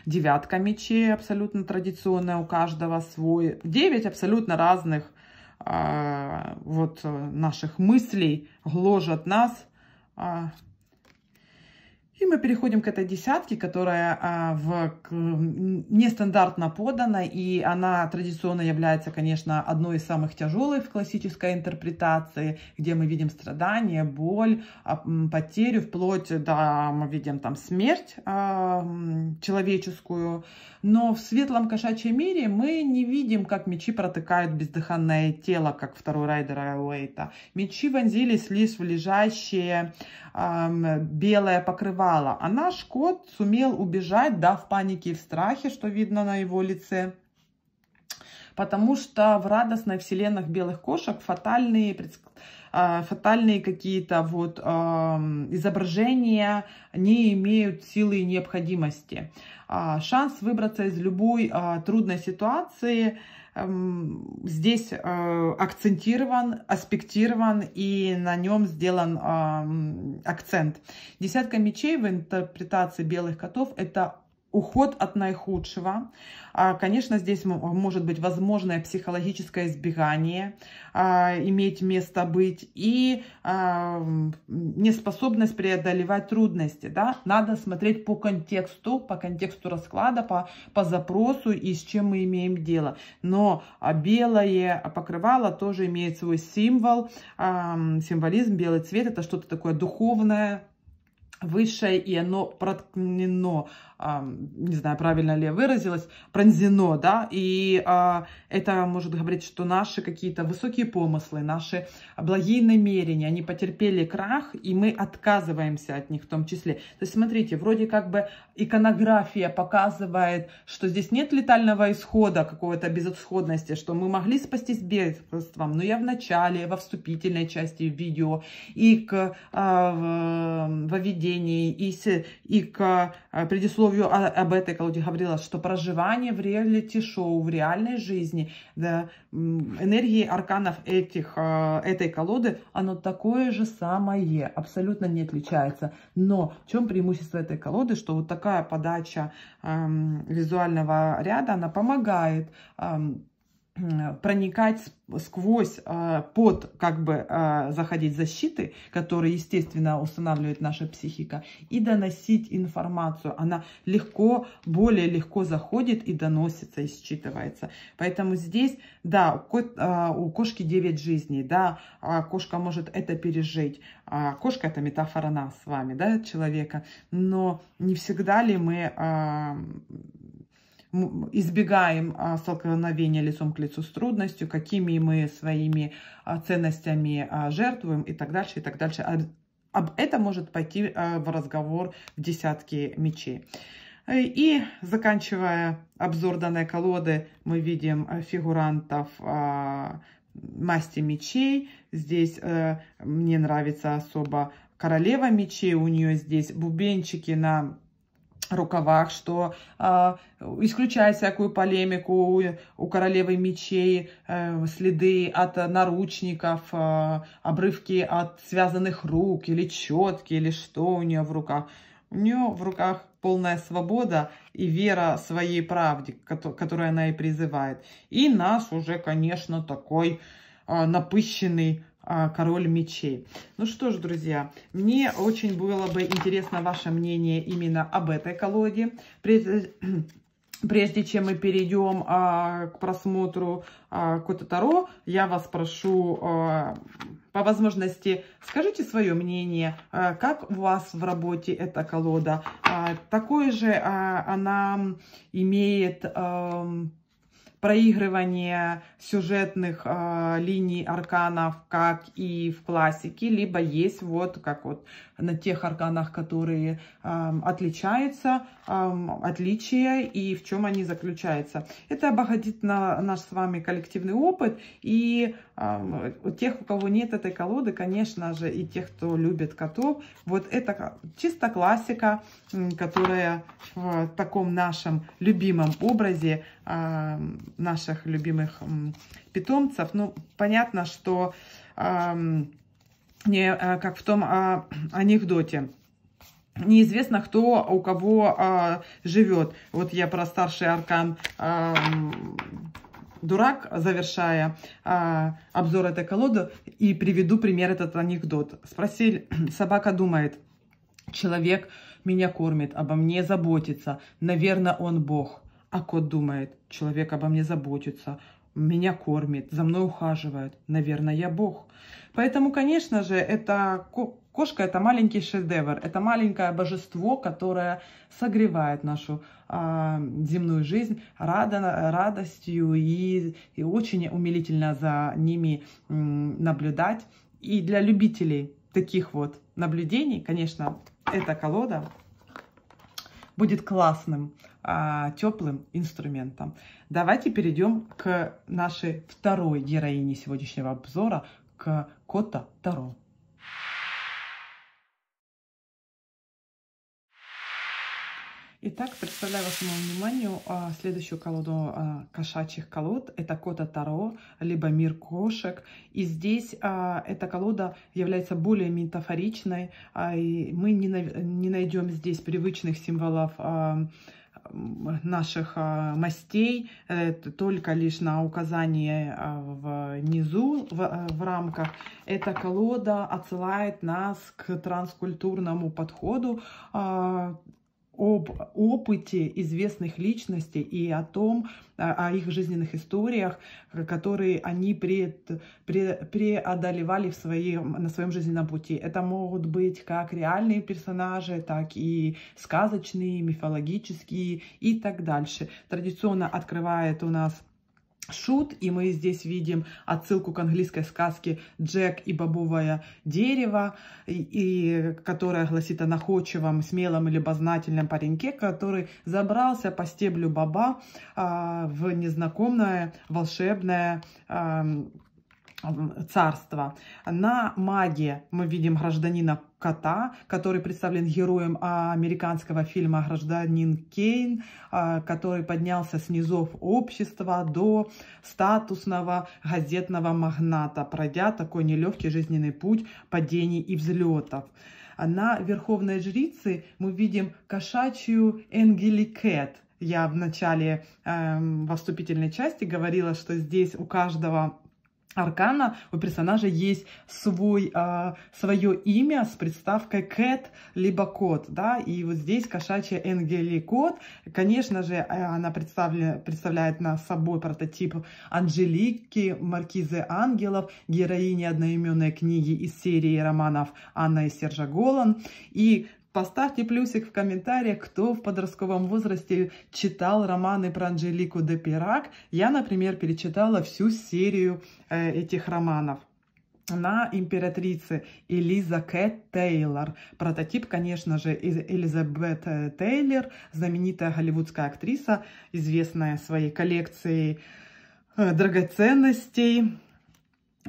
Девятка мечей абсолютно традиционная, у каждого свой. Девять абсолютно разных а, вот э, наших мыслей гложат нас а, и мы переходим к этой десятке, которая а, в, к, нестандартно подана, и она традиционно является, конечно, одной из самых тяжелых в классической интерпретации, где мы видим страдания, боль, а, потерю, вплоть до, да, мы видим там смерть а, человеческую. Но в светлом кошачьем мире мы не видим, как мечи протыкают бездыханное тело, как второй райдера Уэйта. Мечи вонзились лишь в лежащее а, белое покрывало, напала, а наш кот сумел убежать, да, в панике и в страхе, что видно на его лице. Потому что в радостной вселенных белых кошек фатальные предсказания фатальные какие-то вот э, изображения не имеют силы и необходимости. А, шанс выбраться из любой э, трудной ситуации – Эм, здесь э, акцентирован, аспектирован и на нем сделан эм, акцент. Десятка мечей в интерпретации белых котов – это уход от наихудшего. А, конечно, здесь может быть возможное психологическое избегание а, иметь место быть и а, неспособность преодолевать трудности. Да? Надо смотреть по контексту, по контексту расклада, по, по запросу и с чем мы имеем дело. Но белое покрывало тоже имеет свой символ, символизм, белый цвет. Это что-то такое духовное, высшее, и оно проткнено не знаю, правильно ли я выразилась, пронзено, да, и а, это может говорить, что наши какие-то высокие помыслы, наши благие намерения, они потерпели крах, и мы отказываемся от них в том числе. То есть, смотрите, вроде как бы иконография показывает, что здесь нет летального исхода, какого-то безысходности, что мы могли спастись бегством, но я в начале, во вступительной части видео, и к а, в, видении и, и к а, предисловию Соловью об этой колоде говорила, что проживание в реалити-шоу, в реальной жизни, да, энергии арканов этих, а, этой колоды, оно такое же самое, абсолютно не отличается. Но в чем преимущество этой колоды, что вот такая подача эм, визуального ряда, она помогает эм, проникать сквозь, а, под, как бы, а, заходить защиты, которые, естественно, устанавливает наша психика, и доносить информацию. Она легко, более легко заходит и доносится, и считывается. Поэтому здесь, да, кот, а, у кошки 9 жизней, да, кошка может это пережить. Кошка – это метафора нас с вами, да, человека. Но не всегда ли мы избегаем а, столкновения лицом к лицу с трудностью, какими мы своими а, ценностями а, жертвуем и так дальше, и так дальше. Об это может пойти в разговор в десятки мечей. Э, и заканчивая обзор данной колоды, мы видим э, фигурантов масти мечей. Здесь э, мне нравится особо королева мечей. У нее здесь бубенчики на рукавах, что э, исключает всякую полемику у, у королевы мечей, э, следы от наручников, э, обрывки от связанных рук или четки, или что у нее в руках. У нее в руках полная свобода и вера своей правде, которую она и призывает. И нас уже, конечно, такой а, напыщенный а, король мечей. Ну что ж, друзья, мне очень было бы интересно ваше мнение именно об этой колоде. Прежде, <clears throat> прежде чем мы перейдем а, к просмотру а, Кота Таро, я вас прошу а, по возможности скажите свое мнение, а, как у вас в работе эта колода. А, такой же а, она имеет... А, проигрывание сюжетных э, линий арканов, как и в классике, либо есть вот как вот на тех органах, которые э, отличаются, э, отличия и в чем они заключаются. Это обогатит на наш с вами коллективный опыт. И э, у тех, у кого нет этой колоды, конечно же, и тех, кто любит котов, вот это чисто классика, которая в таком нашем любимом образе э, наших любимых э, питомцев. Ну, понятно, что... Э, не э, как в том а, анекдоте. Неизвестно, кто у кого а, живет. Вот я про старший аркан а, дурак, завершая а, обзор этой колоды, и приведу пример этот анекдот. Спросили, <clears throat> собака думает, человек меня кормит, обо мне заботится, наверное, он бог. А кот думает, человек обо мне заботится, меня кормит, за мной ухаживает. Наверное, я Бог. Поэтому, конечно же, это кошка – это маленький шедевр, это маленькое божество, которое согревает нашу э, земную жизнь рада, радостью и, и очень умилительно за ними э, наблюдать. И для любителей таких вот наблюдений, конечно, эта колода будет классным, э, теплым инструментом. Давайте перейдем к нашей второй героине сегодняшнего обзора, к Кота Таро. Итак, представляю вашему вниманию а, следующую колоду а, кошачьих колод. Это Кота Таро, либо Мир кошек. И здесь а, эта колода является более метафоричной. и мы не, найдем здесь привычных символов наших а, мастей, э, только лишь на указание а, внизу в, э, в рамках. Эта колода отсылает нас к транскультурному подходу а, об опыте известных личностей и о том, о, их жизненных историях, э, которые они пред, пред, преодолевали в своем, на своем жизненном пути. Это могут быть как реальные персонажи, так и сказочные, мифологические и так дальше. Традиционно открывает у нас шут, и мы здесь видим отсылку к английской сказке «Джек и бобовое дерево», и, и, которая гласит о находчивом, смелом и любознательном пареньке, который забрался по стеблю боба а, в незнакомое волшебное а, царства. На маге мы видим гражданина кота, который представлен героем американского фильма «Гражданин Кейн», а, который поднялся с низов общества до статусного газетного магната, пройдя такой нелегкий жизненный путь падений и взлетов. На верховной жрице мы видим кошачью Энгеликет. Я в начале э, вступительной части говорила, что здесь у каждого Аркана у персонажа есть свой, а, свое имя с приставкой cat либо кот, да, и вот здесь кошачья Энгели кот, конечно же, а, она представлена, представляет на собой прототип Анжелики, маркизы ангелов, героини одноименной книги из серии романов Анна и Сержа Голан, и Поставьте плюсик в комментариях, кто в подростковом возрасте читал романы про Анжелику де Пирак. Я, например, перечитала всю серию э, этих романов на императрице Элиза Кэт Тейлор. Прототип, конечно же, Элизабет э, Тейлор, знаменитая голливудская актриса, известная своей коллекцией э, драгоценностей,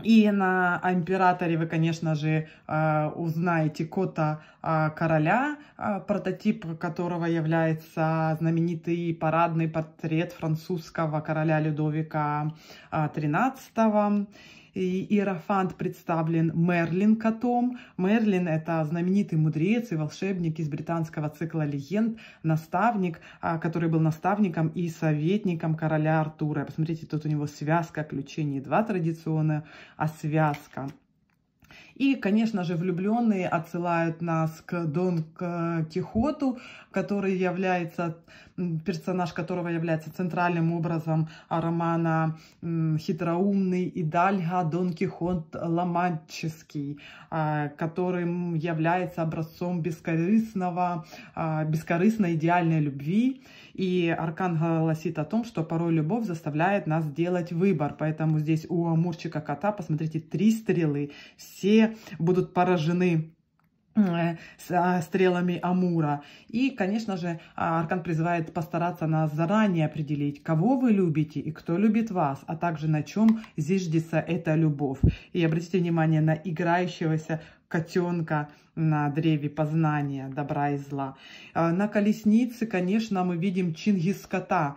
и на императоре вы, конечно же, э, узнаете кота э, короля, э, прототип которого является знаменитый парадный портрет французского короля Людовика XIII. И Иерофант представлен Мерлин котом. Мерлин — это знаменитый мудрец и волшебник из британского цикла легенд, наставник, а, который был наставником и советником короля Артура. Посмотрите, тут у него связка ключей, не два традиционные, а связка. И, конечно же, влюбленные отсылают нас к Дон Кихоту, который является, персонаж которого является центральным образом романа «Хитроумный и дальга Дон Кихот Ламанческий», а, которым является образцом бескорыстного, а, бескорыстной идеальной любви. И аркан гласит о том, что порой любовь заставляет нас делать выбор. Поэтому здесь у Амурчика кота, посмотрите, три стрелы. Все будут поражены э, с а, стрелами Амура. И, конечно же, а, Аркан призывает постараться нас заранее определить, кого вы любите и кто любит вас, а также на чем зиждется эта любовь. И обратите внимание на играющегося котенка на древе познания добра и зла. А, на колеснице, конечно, мы видим чингис а,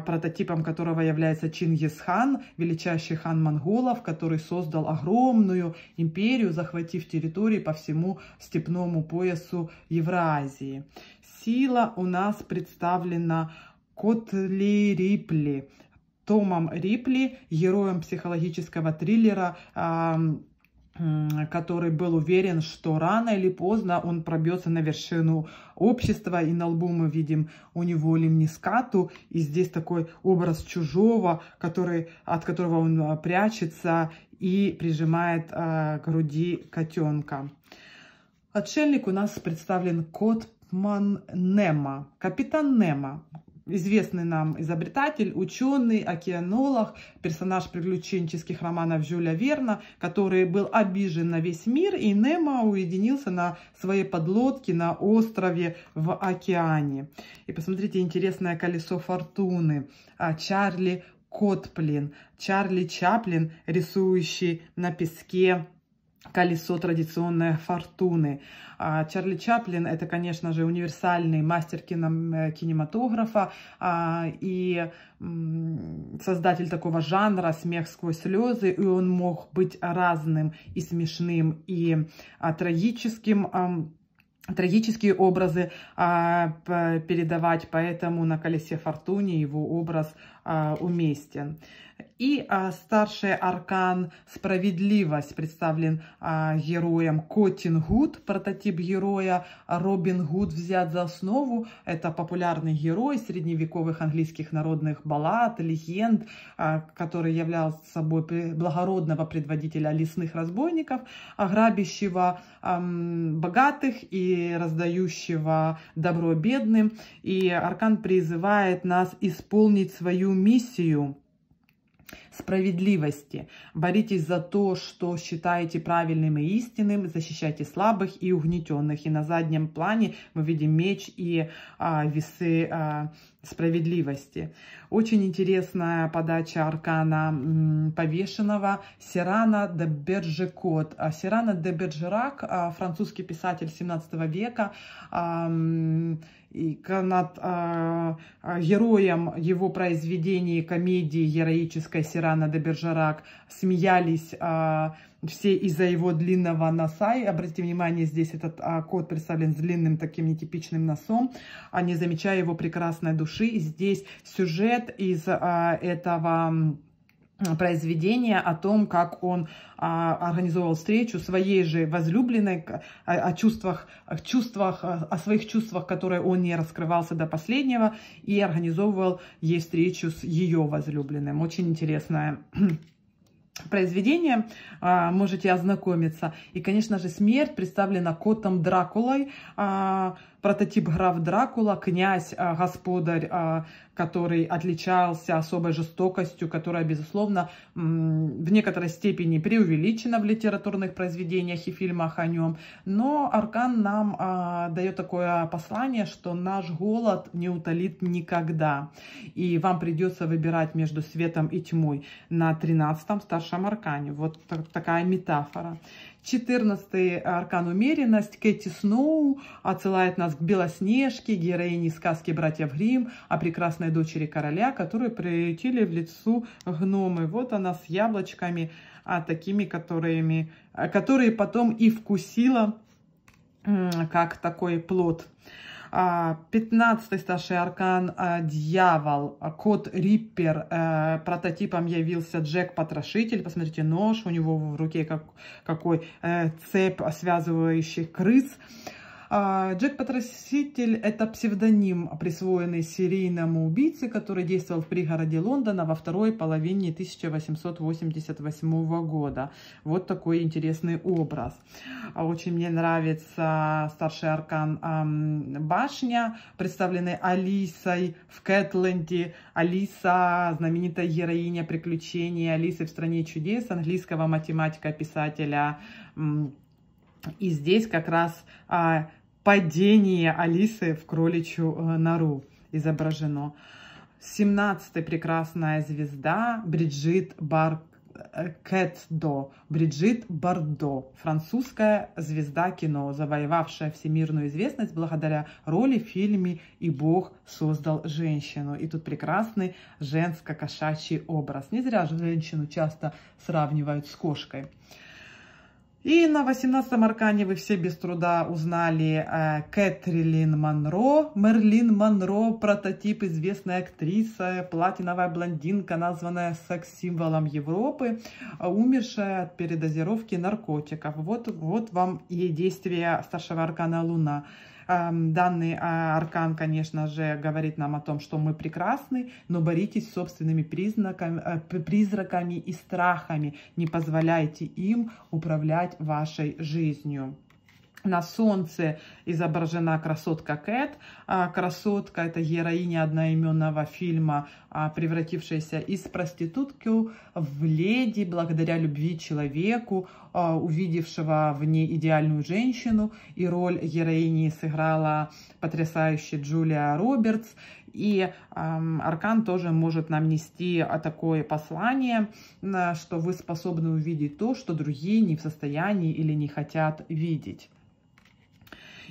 прототипом которого является чингисхан величайший хан монголов, который создал огромную империю, захватив территории по всему степному поясу Евразии. Сила у нас представлена Котли Рипли, Томом Рипли, героем психологического триллера который был уверен, что рано или поздно он пробьется на вершину общества, и на лбу мы видим у него лимнискату, и здесь такой образ чужого, который, от которого он а, прячется и прижимает э, к груди котенка. Отшельник у нас представлен кот Нема, Капитан Нема известный нам изобретатель, ученый, океанолог, персонаж приключенческих романов Жюля Верна, который был обижен на весь мир, и Немо уединился на своей подлодке на острове в океане. И посмотрите, интересное колесо фортуны. А, Чарли Котплин, Чарли Чаплин, рисующий на песке колесо традиционное фортуны. А Чарли Чаплин – это, конечно же, универсальный мастер э, кинематографа а, и создатель такого жанра «Смех сквозь слезы», и он мог быть разным и смешным, и а, трагическим, трагические образы передавать, поэтому на «Колесе фортуны» его образ уместен. И а, старший аркан «Справедливость» представлен а, героем Котин Гуд, прототип героя Робин Гуд взят за основу. Это популярный герой средневековых английских народных баллад, легенд, а, который являлся собой благородного предводителя лесных разбойников, грабящего а, богатых и раздающего добро бедным. И аркан призывает нас исполнить свою миссию справедливости. Боритесь за то, что считаете правильным и истинным, защищайте слабых и угнетенных. И на заднем плане мы видим меч и а, весы а, справедливости. Очень интересная подача аркана повешенного Сирана де Бержекот. А, Сирана де Бержерак, а, французский писатель 17 века, а, и над а, а героем его произведений, комедии героической Сирана де Бержерак смеялись а, все из-за его длинного носа. И обратите внимание, здесь этот а, кот представлен с длинным таким нетипичным носом, а не замечая его прекрасной души. И здесь сюжет из а, этого произведение о том, как он а, организовал встречу своей же возлюбленной, о, о чувствах, о чувствах, о своих чувствах, которые он не раскрывался до последнего, и организовывал ей встречу с ее возлюбленным. Очень интересное <clears throat> произведение, а, можете ознакомиться. И, конечно же, смерть представлена котом Дракулой, а, прототип граф Дракула, князь, а, господарь, а, который отличался особой жестокостью, которая, безусловно, в некоторой степени преувеличена в литературных произведениях и фильмах о нем. Но Аркан нам а, дает такое послание, что наш голод не утолит никогда. И вам придется выбирать между светом и тьмой на 13-м старшем аркане. Вот такая метафора. 14 аркан «Умеренность» Кэти Сноу отсылает нас к Белоснежке, героине сказки «Братьев Гримм», о прекрасной дочери короля, которую приютили в лицу гномы. Вот она с яблочками, а такими, которыми, а, которые потом и вкусила, как такой плод. 15 а, старший аркан а, Дьявол, а, Кот Риппер, э, прототипом явился Джек Потрошитель. Посмотрите, нож у него в руке как, какой, э, цепь связывающих крыс. А, Джек Потрошитель – это псевдоним, присвоенный серийному убийце, который действовал в пригороде Лондона во второй половине 1888 года. Вот такой интересный образ. А очень мне нравится старший аркан башня, представленный Алисой в Кэтленде. Алиса – знаменитая героиня приключений Алисы в стране чудес, английского математика, писателя, и здесь как раз а, падение Алисы в кроличью э, нору изображено. 17 прекрасная звезда Бриджит Бар э, Кэтдо, Бриджит Бардо, французская звезда кино, завоевавшая всемирную известность благодаря роли в фильме «И Бог создал женщину». И тут прекрасный женско-кошачий образ. Не зря же женщину часто сравнивают с кошкой. И на 18-м аркане вы все без труда узнали э, Кэтрилин Монро, Мерлин Монро, прототип известной актрисы, платиновая блондинка, названная секс-символом Европы, э, умершая от передозировки наркотиков. Вот, вот вам и действие старшего аркана Луна. Данный а, аркан, конечно же, говорит нам о том, что мы прекрасны, но боритесь с собственными признаками, э, призраками и страхами. Не позволяйте им управлять вашей жизнью. На солнце изображена красотка Кэт. А, красотка – это героиня одноименного фильма а, превратившаяся из проститутки в леди благодаря любви человеку, а, увидевшего в ней идеальную женщину. И роль героини сыграла потрясающая Джулия Робертс. И эм, Аркан тоже может нам нести а, такое послание, что вы способны увидеть то, что другие не в состоянии или не хотят видеть.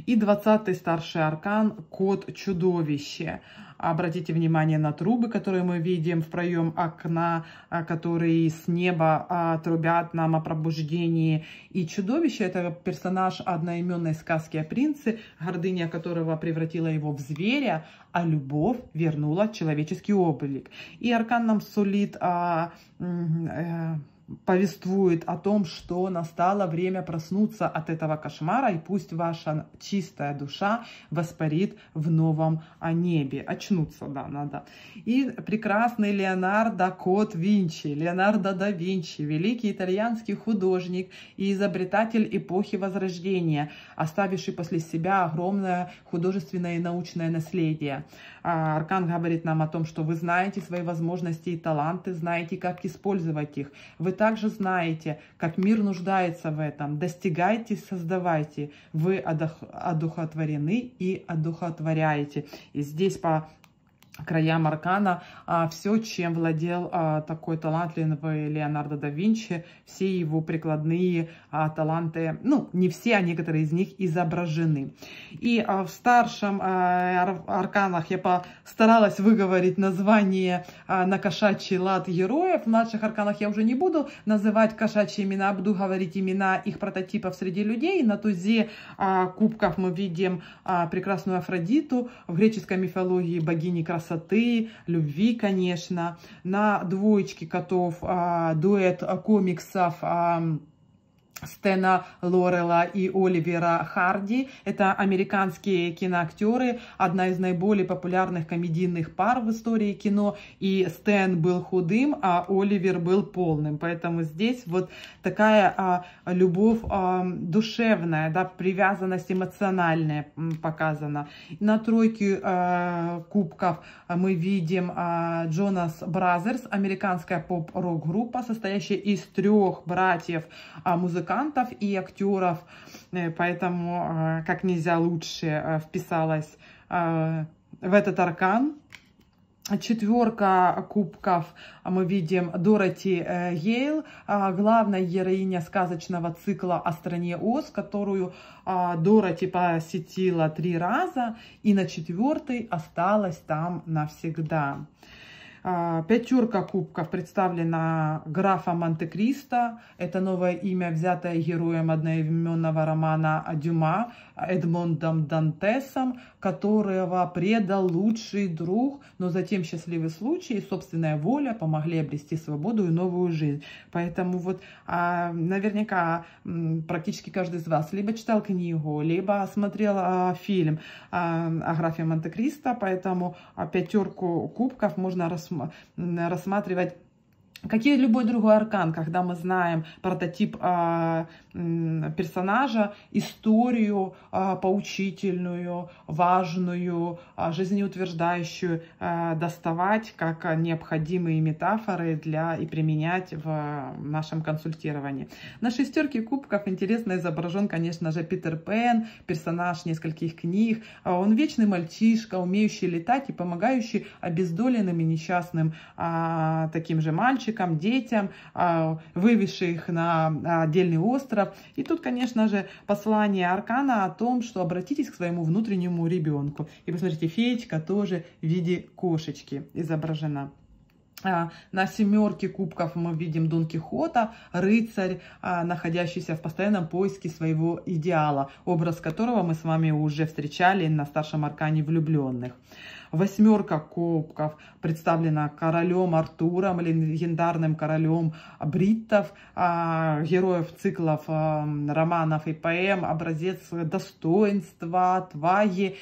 И 20 старший аркан – кот чудовище. Обратите внимание на трубы, которые мы видим в проем окна, а, которые с неба а, трубят нам о пробуждении. И чудовище – это персонаж одноименной сказки о принце, гордыня которого превратила его в зверя, а любовь вернула человеческий облик. И аркан нам сулит... А, а, повествует о том, что настало время проснуться от этого кошмара, и пусть ваша чистая душа воспарит в новом небе. Очнуться, да, надо. И прекрасный Леонардо Кот Винчи, Леонардо да Винчи, великий итальянский художник и изобретатель эпохи Возрождения, оставивший после себя огромное художественное и научное наследие. А, Аркан говорит нам о том, что вы знаете свои возможности и таланты, знаете, как использовать их. Вы также знаете, как мир нуждается в этом. Достигайте, создавайте. Вы одухотворены и одухотворяете. И здесь по краям аркана, а, все, чем владел а, такой талантливый Леонардо да Винчи, все его прикладные а, таланты, ну, не все, а некоторые из них изображены. И в старшем арканах я постаралась выговорить название на кошачий лад героев, в младших арканах я уже не буду называть кошачьи имена, буду говорить имена их прототипов среди людей. На тузе кубков мы видим прекрасную Афродиту, в греческой мифологии богини красоты, красоты, любви, конечно. На двоечке котов а, дуэт комиксов Стена Лорела и Оливера Харди. Это американские киноактеры, одна из наиболее популярных комедийных пар в истории кино. И Стэн был худым, а Оливер был полным. Поэтому здесь вот такая а, любовь а, душевная, да, привязанность эмоциональная показана. На тройке а, кубков мы видим а, Джонас Бразерс, американская поп-рок-группа, состоящая из трех братьев-музыкантов. А, музыкантов и актеров, э, поэтому э, как нельзя лучше э, вписалась в этот аркан. Четверка кубков мы видим Дороти Гейл, главная героиня сказочного цикла о стране Оз, которую Дороти посетила три раза и на четвертый осталась там навсегда. А, Пятерка кубков представлена графом Монте-Кристо. Это новое имя, взятое героем одноименного романа Дюма Эдмондом Дантесом, которого предал лучший друг, но затем счастливый случай и собственная воля помогли обрести свободу и новую жизнь. Поэтому вот а, наверняка практически каждый из вас либо читал книгу, либо смотрел а, фильм о графе Монте-Кристо, поэтому пятерку кубков можно рассмотреть рассматривать Какие любой другой аркан, когда мы знаем прототип а, персонажа, историю а, поучительную, важную, а, жизнеутверждающую, а, доставать как необходимые метафоры для и применять в нашем консультировании. На шестерке кубков интересно изображен, конечно же, Питер Пен, персонаж нескольких книг. А, он вечный мальчишка, умеющий летать и помогающий обездоленным и несчастным а, таким же мальчикам мальчикам, детям, а, вывезши их на отдельный остров. И тут, конечно же, послание Аркана о том, что обратитесь к своему внутреннему ребенку. И посмотрите, феечка тоже в виде кошечки изображена. А, на семерке кубков мы видим Дон Кихота, рыцарь, а, находящийся в постоянном поиске своего идеала, образ которого мы с вами уже встречали на старшем аркане влюбленных восьмерка кубков представлена королем Артуром, легендарным королем бриттов, а, героев циклов романов и поэм, образец достоинства, отваги,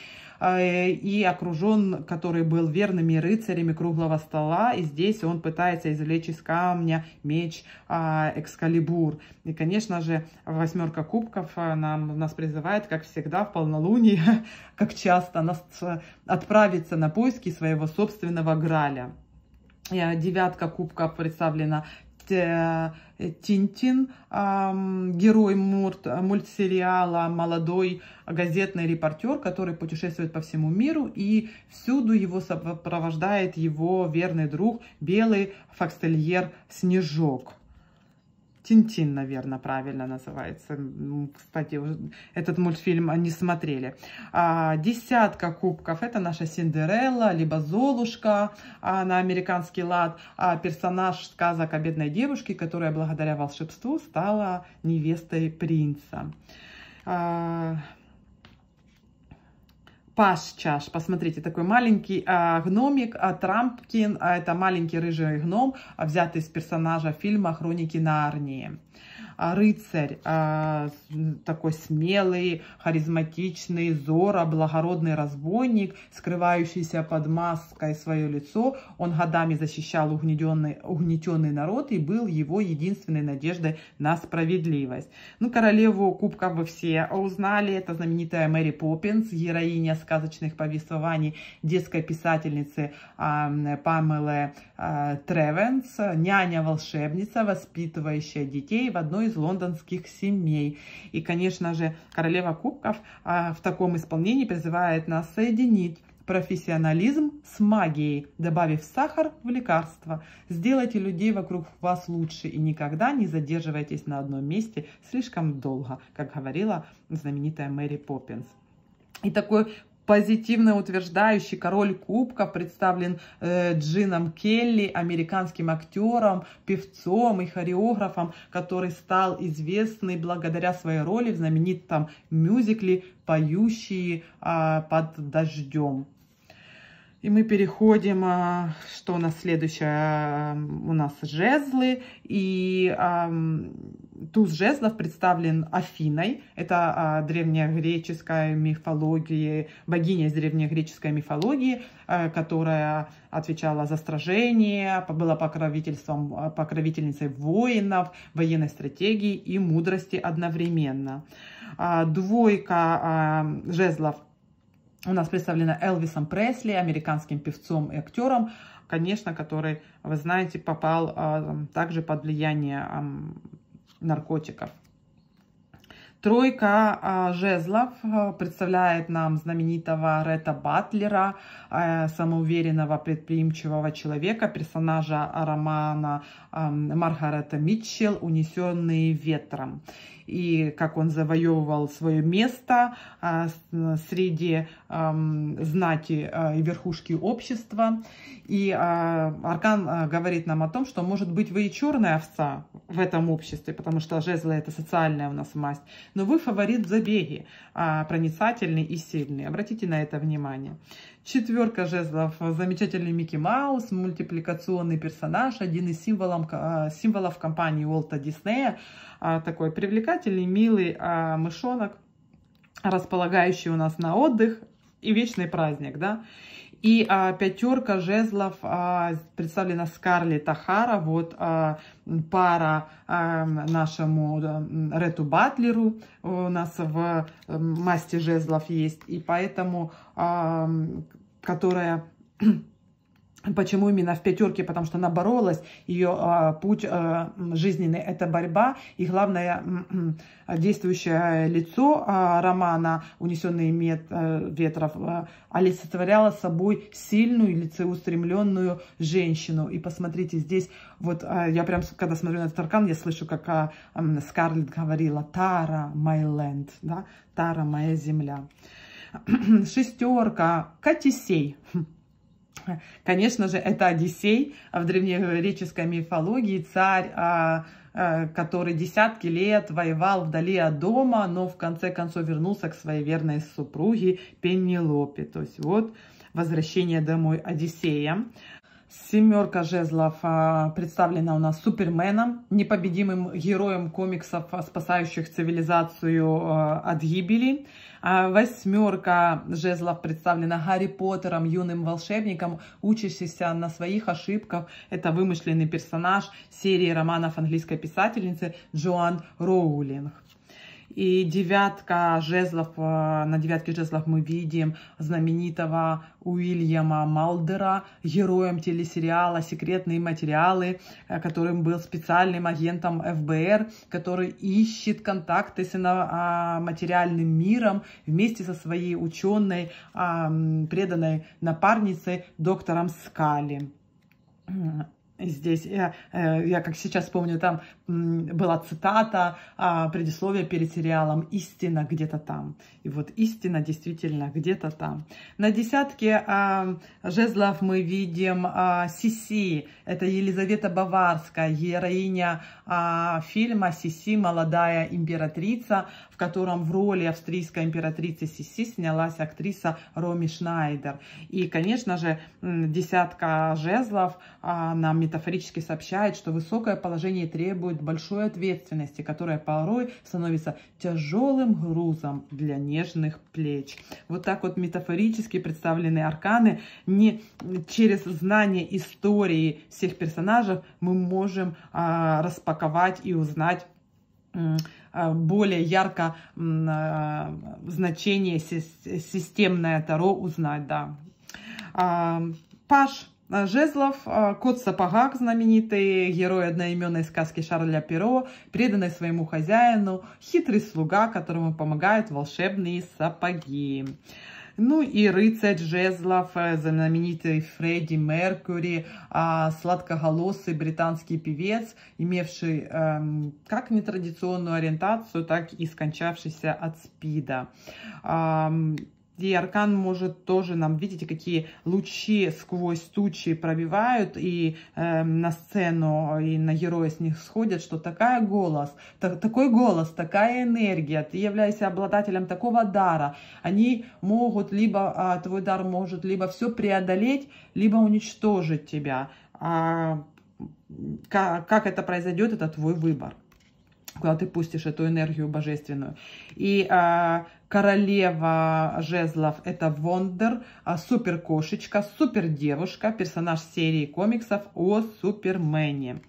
а, э, и окружен, который был верными рыцарями круглого стола, и здесь он пытается извлечь из камня меч а, Экскалибур. И, конечно же, восьмерка кубков а, нам, нас призывает, как всегда, в полнолуние, <laughs> как часто, нас отправиться на поиски своего собственного Граля. Э, девятка кубков представлена Э, Тинтин, герой мультсериала, молодой газетный репортер, который путешествует по всему миру, и всюду его сопровождает его верный друг, белый фокстельер Снежок. Тинтин, наверное, правильно называется. Кстати, этот мультфильм они смотрели. А, Десятка кубков. Это наша Синдерелла, либо Золушка А на американский лад. А персонаж сказок о бедной девушке, которая благодаря волшебству стала невестой принца. А, Пашчаш, Посмотрите, такой маленький а, гномик, а, Трампкин. А, это маленький рыжий гном, а, взятый из персонажа фильма «Хроники Нарнии». А, рыцарь, а, такой смелый, харизматичный, зора, благородный разбойник, скрывающийся под маской свое лицо. Он годами защищал угнетенный, угнетенный народ и был его единственной надеждой на справедливость. Ну, королеву кубка вы все узнали. Это знаменитая Мэри Поппинс, героиня сказочных повествований детской писательницы а, Памелы Тревенс, няня-волшебница, воспитывающая детей в одной одной из лондонских семей. И, конечно же, королева кубков а, в таком исполнении призывает нас соединить профессионализм с магией, добавив сахар в лекарство. Сделайте людей вокруг вас лучше и никогда не задерживайтесь на одном месте слишком долго, как говорила знаменитая Мэри Поппинс. И такой Позитивно утверждающий король кубков представлен э, Джином Келли, американским актером, певцом и хореографом, который стал известный благодаря своей роли в знаменитом мюзикле «Поющие э, под дождем». И мы переходим, а, что у нас следующее, а, у нас жезлы, и а, туз жезлов представлен Афиной, это древнегреческая мифология, богиня из древнегреческой мифологии, которая отвечала за сражение, была покровительством, покровительницей воинов, военной стратегии и мудрости одновременно. Двойка жезлов у нас представлена Элвисом Пресли, американским певцом и актером, конечно, который, вы знаете, попал а, также под влияние а, наркотиков. Тройка а, жезлов а, представляет нам знаменитого Ретта Батлера, э, самоуверенного предприимчивого человека, персонажа романа э, Маргарета Митчелл «Унесенные ветром» и как он завоевывал свое место а, среди знати а, и верхушки общества. И а, Аркан говорит нам о том, что, может быть, вы и черная овца в этом обществе, потому что жезлы – это социальная у нас масть, но вы фаворит в забеге, проницательный и сильный. Обратите на это внимание. Четверка жезлов, замечательный Микки Маус, мультипликационный персонаж, один из символов, а, символов компании Уолта Диснея, а, такой привлекательный, милый а, мышонок, располагающий у нас на отдых и вечный праздник, да. И а, пятерка жезлов а, представлена Скарлетт Ахара, вот а, пара а, нашему а, Рету Батлеру у нас в а, масте жезлов есть, и поэтому, а, которая Почему именно в пятерке? Потому что она боролась, ее а, путь а, жизненный – это борьба. И главное, действующее лицо а, романа «Унесенные мет, а, э, ветров» а, олицетворяло собой сильную, лицеустремленную женщину. И посмотрите, здесь вот а, я прям, когда смотрю на этот аркан, я слышу, как а, а, Скарлетт говорила «Тара, my land», да? «Тара, моя земля». <clears throat> Шестерка, Катисей. Конечно же, это Одиссей а в древнегреческой мифологии, царь, а, а, который десятки лет воевал вдали от дома, но в конце концов вернулся к своей верной супруге Пенелопе. То есть вот возвращение домой Одиссея. Семерка жезлов а, представлена у нас Суперменом, непобедимым героем комиксов, спасающих цивилизацию а, от гибели. А, восьмерка жезлов представлена Гарри Поттером, юным волшебником, учащимся на своих ошибках. Это вымышленный персонаж серии романов английской писательницы Джоан Роулинг. И девятка жезлов, э, на девятке жезлов мы видим знаменитого Уильяма Малдера, героем телесериала «Секретные материалы», э, которым был специальным агентом ФБР, который ищет контакты с а, материальным миром вместе со своей ученой, преданной напарницей доктором Скали здесь, я, э, я как сейчас помню, там была цитата, а, предисловие перед сериалом «Истина где-то там». И вот истина действительно где-то там. На десятке а, жезлов мы видим а, Сиси, это Елизавета Баварская, героиня фильма «Сиси, молодая императрица», в котором в роли австрийской императрицы Сиси снялась актриса Роми Шнайдер. И, конечно же, десятка жезлов а, нам метафорически сообщает, что высокое положение требует большой ответственности, которая порой становится тяжелым грузом для нежных плеч. Вот так вот метафорически представлены арканы. Не через знание истории всех персонажей мы можем а, распаковать и узнать Э, более ярко э, значение системное Таро узнать, да. А, Паш э, жезлов, кот в сапогах, знаменитый герой одноименной сказки Шарля Перо, преданный своему хозяину, хитрый слуга, которому помогают волшебные сапоги. Ну и рыцарь жезлов, знаменитый Фредди Меркьюри, а, сладкоголосый британский певец, имевший эм, как нетрадиционную ориентацию, так и скончавшийся от СПИДа. И аркан может тоже нам, видите, какие лучи сквозь тучи пробивают и э, на сцену, и на героя с них сходят, что такая голос, так, такой голос, такая энергия, ты являешься обладателем такого дара. Они могут, либо э, твой дар может либо все преодолеть, либо уничтожить тебя. А как, как это произойдет, это твой выбор куда ты пустишь эту энергию божественную. И а, Королева жезлов – это Вондер, а супер кошечка, супер девушка, персонаж серии комиксов о Супермене.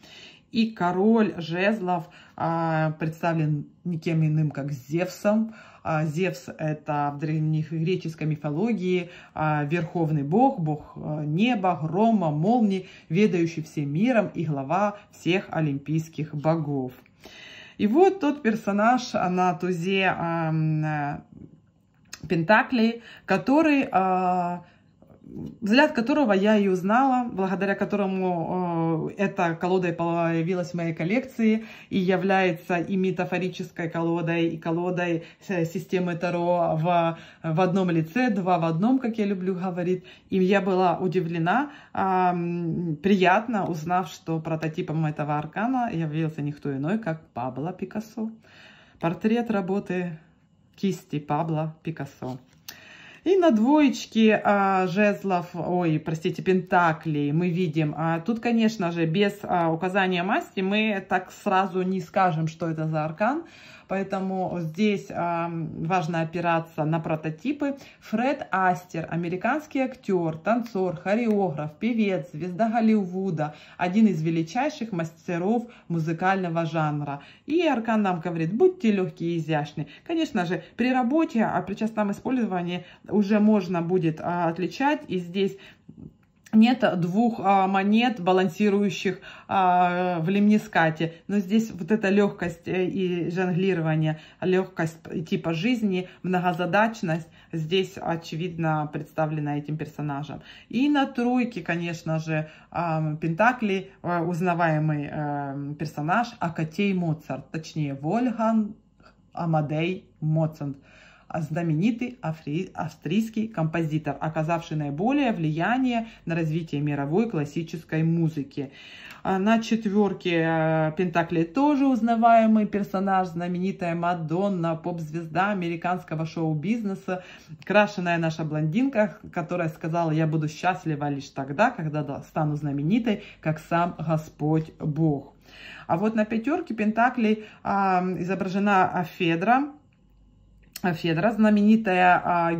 И король жезлов а, представлен никем иным, как Зевсом. А, Зевс – это в древнегреческой мифологии а, верховный бог, бог а, неба, грома, молнии, ведающий всем миром и глава всех олимпийских богов. И вот тот персонаж а, на тузе э, Пентакли, который... Э, взгляд которого я и узнала, благодаря которому э, эта колода появилась в моей коллекции и является и метафорической колодой, и колодой э, системы Таро в, в одном лице, два в одном, как я люблю говорить. И я была удивлена, э, приятно узнав, что прототипом этого аркана явился никто иной, как Пабло Пикассо. Портрет работы кисти Пабло Пикассо. И на двоечке а, жезлов, ой, простите, пентаклей мы видим. А, тут, конечно же, без а, указания масти мы так сразу не скажем, что это за аркан. Поэтому здесь важно опираться на прототипы. Фред Астер, американский актер, танцор, хореограф, певец, звезда Голливуда, один из величайших мастеров музыкального жанра. И Аркан нам говорит, будьте легкие и изящны. Конечно же, при работе, а при частном использовании уже можно будет а, отличать. И здесь нет двух а, монет, балансирующих а, в лемнискате. Но здесь вот эта легкость э, и жонглирование, легкость типа жизни, многозадачность здесь, очевидно, представлена этим персонажем. И на тройке, конечно же, а, Пентакли, узнаваемый э, персонаж Акатей Моцарт, точнее Вольган Амадей Моцарт. А знаменитый австрийский композитор, оказавший наиболее влияние на развитие мировой классической музыки. А на четверке э, Пентакли тоже узнаваемый персонаж, знаменитая Мадонна, поп-звезда американского шоу-бизнеса, крашеная наша блондинка, которая сказала, я буду счастлива лишь тогда, когда стану знаменитой, как сам Господь Бог. А вот на пятерке Пентаклей а, изображена Федра, Федра, знаменитая а, а,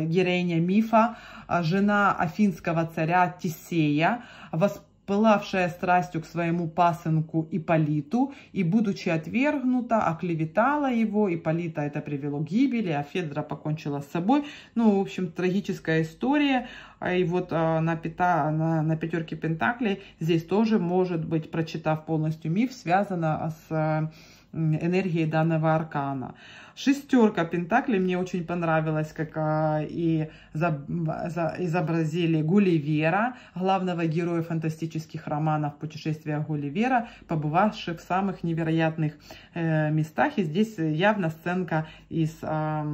героиня мифа, а, жена афинского царя Тисея, воспылавшая страстью к своему пасынку Иполиту, и, будучи отвергнута, оклеветала его. Иполита это привело к гибели, а Федра покончила с собой. Ну, в общем, трагическая история. И вот на, пята, на, на пятерке Пентаклей здесь тоже, может быть, прочитав полностью миф, связано с энергией данного аркана. Шестерка Пентаклей мне очень понравилась, как а, и изобразили Гулливера, главного героя фантастических романов «Путешествия Гулливера», побывавших в самых невероятных э, местах. И здесь явно сценка из а,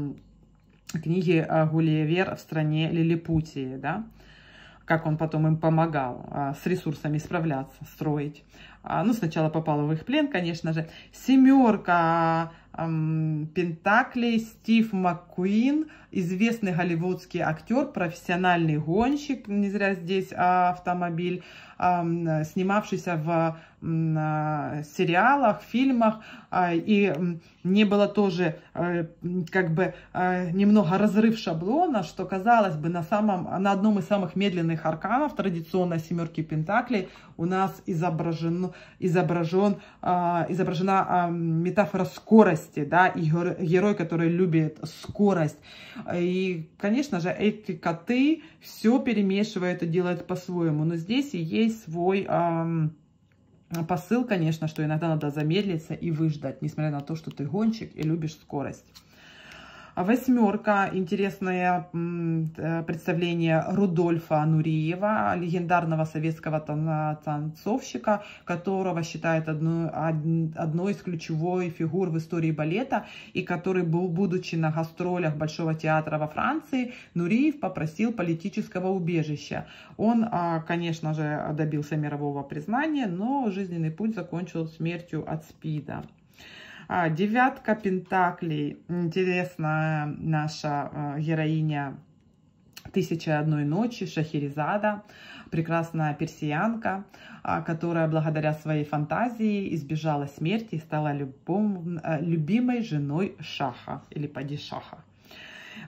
книги а, «Гулливер в стране Лилипутии». Да? как он потом им помогал а, с ресурсами справляться, строить. А, ну, сначала попала в их плен, конечно же. Семерка Пентаклей Стив МакКуин, известный голливудский актер, профессиональный гонщик, не зря здесь а, автомобиль, снимавшийся в сериалах, фильмах, а, и не было тоже э, как бы э, немного разрыв шаблона, что казалось бы на, самом, на одном из самых медленных арканов традиционной семерки Пентаклей у нас изображен, изображен, а, изображена метафора скорости, скорости, да, и герой, который любит скорость. И, конечно же, эти коты все перемешивают и делают по-своему, но здесь и есть свой... Эм, посыл, конечно, что иногда надо замедлиться и выждать, несмотря на то, что ты гонщик и любишь скорость. А восьмерка. Интересное э, представление Рудольфа Нуриева, легендарного советского танцовщика, которого считают одной, одной из ключевой фигур в истории балета, и который был, будучи на гастролях Большого театра во Франции, Нуриев попросил политического убежища. Он, а, конечно же, добился мирового признания, но жизненный путь закончил смертью от СПИДа. А, девятка Пентаклей. Интересно, наша э, героиня «Тысяча одной ночи» Шахерезада, прекрасная персиянка, а, которая благодаря своей фантазии избежала смерти и стала любом, э, любимой женой Шаха или Падишаха.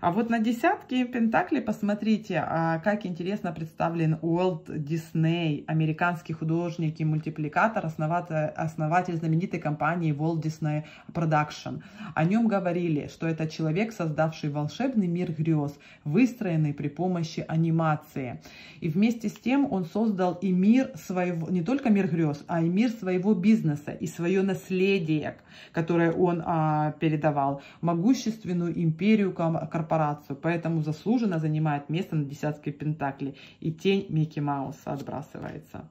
А вот на десятке Пентакли посмотрите, а, как интересно представлен Уолт Дисней, американский художник и мультипликатор, основатель, основатель знаменитой компании Walt Disney Production. О нем говорили, что это человек, создавший волшебный мир грез, выстроенный при помощи анимации. И вместе с тем он создал и мир своего, не только мир грез, а и мир своего бизнеса, и свое наследие, которое он а, передавал, могущественную империю корпорацию, поэтому заслуженно занимает место на десятке пентаклей. И тень Микки Мауса отбрасывается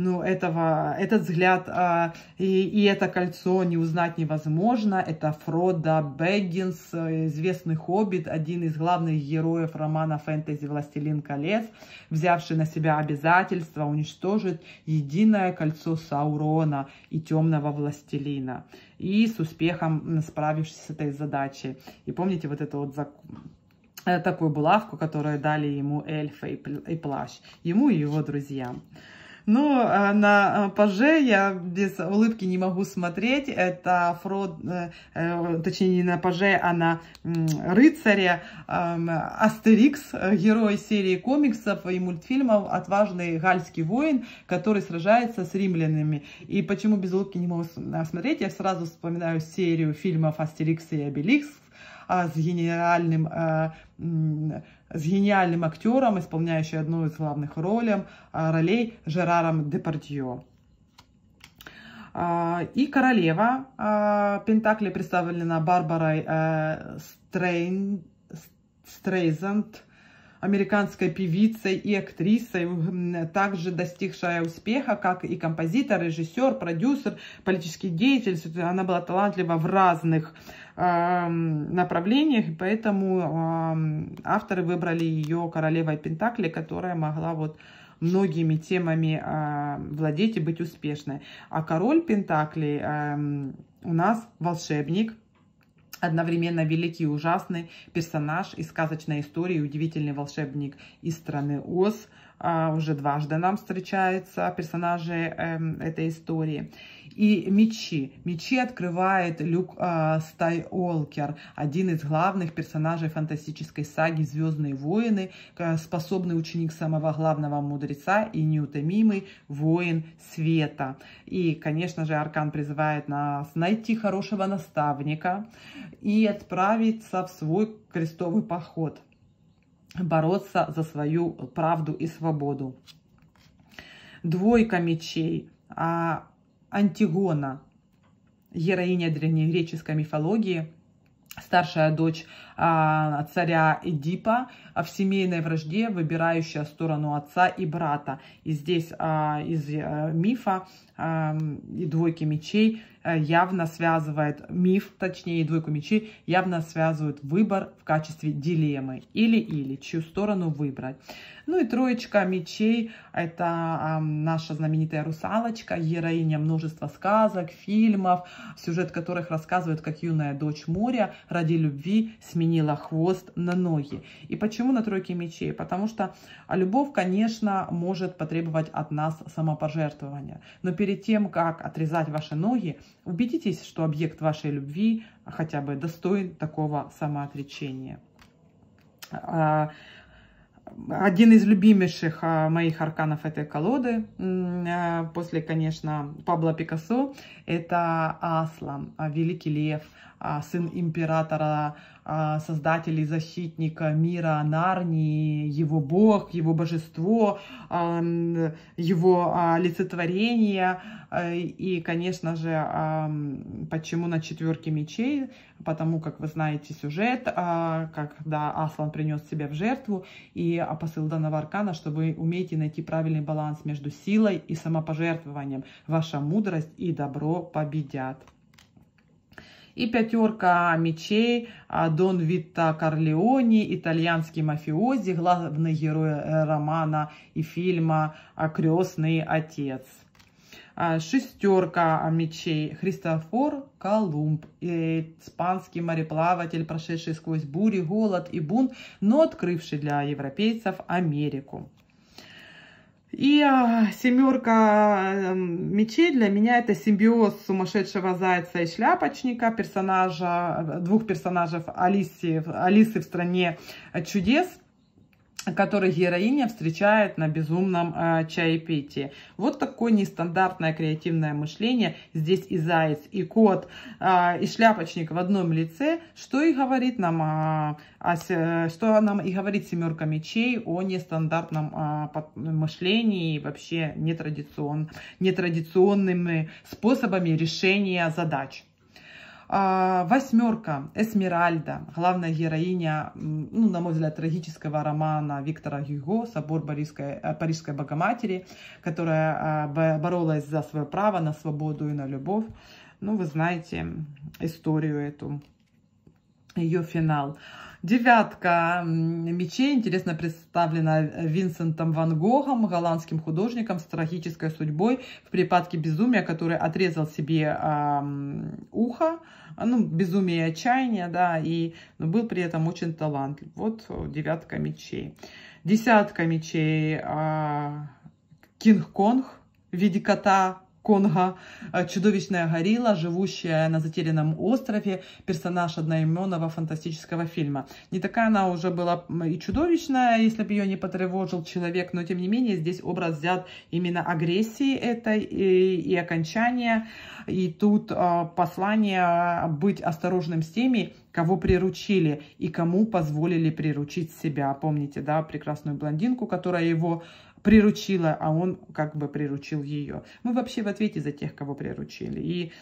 ну, этого, этот взгляд а, и, и это кольцо не узнать невозможно. Это Фродо Бэггинс, известный хоббит, один из главных героев романа фэнтези «Властелин колец», взявший на себя обязательство уничтожить единое кольцо Саурона и темного властелина и с успехом справившись с этой задачей. И помните вот это вот э, такую булавку, которую дали ему эльфы и плащ, ему и его друзьям. Ну, на э, паже я без улыбки не могу смотреть. Это Фрод, э, точнее не на паже, а на рыцаре. Эм, Астерикс, герой серии комиксов и мультфильмов, отважный гальский воин, который сражается с римлянами. И почему без улыбки не могу смотреть? Я сразу вспоминаю серию фильмов Астерикс и Обеликс с генеральным с гениальным актером, исполняющим одну из главных ролей, а, ролей Жераром Депардье. А, и королева а, Пентакли представлена Барбарой э, Стрейн, Стрейзанд, американской певицей и актрисой, также достигшая успеха, как и композитор, режиссер, продюсер, политический деятель. Она была талантлива в разных направлениях, и поэтому авторы выбрали ее королевой Пентакли, которая могла вот многими темами а, владеть и быть успешной. А король Пентакли у нас волшебник, одновременно великий и ужасный персонаж из сказочной истории, удивительный волшебник из страны Оз. А, уже дважды нам встречаются персонажи эм, этой истории и мечи. Мечи открывает Люк э, а, Стайолкер, один из главных персонажей фантастической саги «Звездные воины», способный ученик самого главного мудреца и неутомимый воин света. И, конечно же, Аркан призывает нас найти хорошего наставника и отправиться в свой крестовый поход, бороться за свою правду и свободу. Двойка мечей. А Антигона, героиня древнегреческой мифологии, старшая дочь а, царя Эдипа а в семейной вражде, выбирающая сторону отца и брата. И здесь а, из а, мифа а, и двойки мечей э, явно связывает, миф точнее, и двойку мечей явно связывает выбор в качестве дилеммы. Или-или, чью сторону выбрать. Ну и троечка мечей – это э, наша знаменитая русалочка, героиня множества сказок, фильмов, сюжет которых рассказывает, как юная дочь моря ради любви сменила хвост на ноги. И почему на тройке мечей? Потому что любовь, конечно, может потребовать от нас самопожертвования. Но перед тем, как отрезать ваши ноги, убедитесь, что объект вашей любви хотя бы достоин такого самоотречения. А, один из любимейших а, моих арканов этой колоды, а, после, конечно, Пабло Пикассо, это Аслан, а, великий лев, сын императора а, создателей, защитника мира Нарнии, его бог, его божество, а, его а, олицетворение. И, конечно же, почему на четверке мечей? Потому, как вы знаете, сюжет, когда Аслан принес себя в жертву, и посыл данного аркана, что вы умеете найти правильный баланс между силой и самопожертвованием. Ваша мудрость и добро победят и пятерка мечей а, Дон Витта Корлеони, итальянский мафиози, главный герой э, романа и фильма «А «Крестный отец». А, шестерка мечей Христофор Колумб, э, испанский мореплаватель, прошедший сквозь бури, голод и бунт, но открывший для европейцев Америку. И а, семерка э, мечей для меня это симбиоз сумасшедшего зайца и шляпочника, персонажа, двух персонажей Алисы, Алисы в стране чудес – который героиня встречает на безумном э, а, чаепитии. Вот такое нестандартное креативное мышление. Здесь и заяц, и кот, э, и шляпочник в одном лице, что и говорит нам, а, э, о, что нам и говорит семерка мечей о нестандартном э, мышлении и вообще нетрадицион, нетрадиционными способами решения задач. А, восьмерка, Эсмеральда, главная героиня, ну, на мой взгляд, трагического романа Виктора Гюго «Собор Парижской, э, Парижской Богоматери», которая а, боролась за свое право на свободу и на любовь. Ну, вы знаете историю эту, ее финал. Девятка мечей интересно представлена э, Винсентом Ван Гогом, голландским художником с трагической судьбой в припадке безумия, который отрезал себе э, ухо, а, ну, безумие и отчаяние, да, и но был при этом очень талантлив. Вот э, девятка мечей. Десятка мечей э, а, Кинг-Конг в виде кота Конга, э, чудовищная горилла, живущая на затерянном острове, персонаж одноименного фантастического фильма. Не такая она уже была и чудовищная, если бы ее не потревожил человек, но тем не менее здесь образ взят именно агрессии этой и, и окончания, и тут э, послание быть осторожным с теми, кого приручили и кому позволили приручить себя. Помните, да, прекрасную блондинку, которая его приручила, а он как бы приручил ее. Мы вообще в ответе за тех, кого приручили. И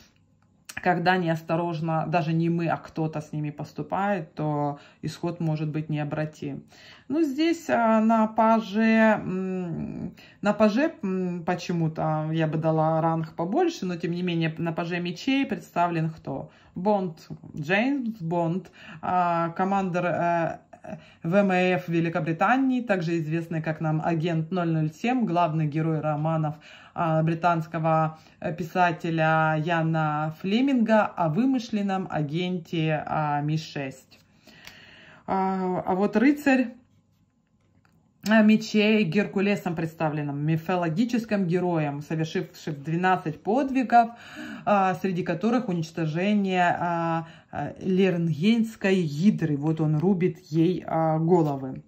когда неосторожно, даже не мы, а кто-то с ними поступает, то исход может быть необратим. Ну, здесь а, на паже, на паже почему-то я бы дала ранг побольше, но тем не менее на паже мечей представлен кто? Бонд, Джеймс Бонд, а, командир э, ВМФ Великобритании, также известный как нам агент 007, главный герой романов а, британского э, писателя Яна Флеминга о вымышленном агенте а, Ми-6. А, а вот рыцарь Э, мечей Геркулесом представленным, мифологическим героем, совершившим 12 подвигов, э, среди которых уничтожение э, Лернгенской гидры. Вот он рубит ей головы.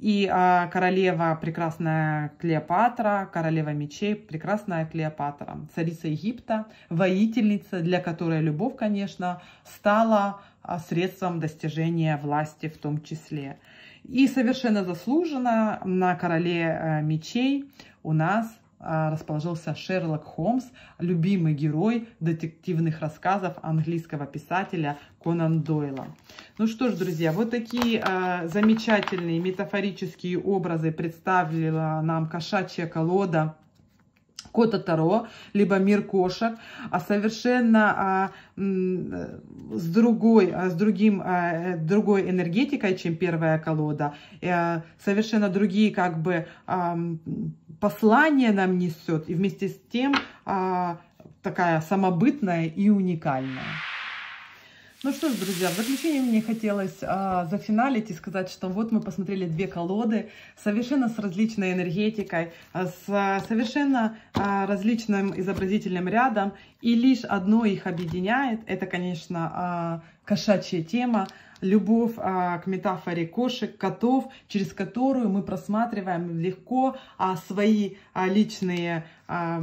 И королева прекрасная Клеопатра, королева мечей, прекрасная Клеопатра, царица Египта, воительница, для которой любовь, конечно, стала средством достижения власти в том числе. И совершенно заслуженно на короле э, мечей у нас э, расположился Шерлок Холмс, любимый герой детективных рассказов английского писателя Конан Дойла. Ну что ж, друзья, вот такие э, замечательные метафорические образы представила нам кошачья колода Кота Таро, либо Мир кошек, а совершенно а, э, с другой, а, с другим, а, э, другой энергетикой, чем первая колода, а, совершенно другие как бы а, послания нам несет, и вместе с тем а, такая самобытная и уникальная. Ну что ж, друзья, в заключение мне хотелось а, зафиналить и сказать, что вот мы посмотрели две колоды, совершенно с различной энергетикой, а, с а, совершенно а, различным изобразительным рядом, и лишь одно их объединяет, это, конечно, а, кошачья тема, любовь а, к метафоре кошек, котов, через которую мы просматриваем легко а, свои а, личные а,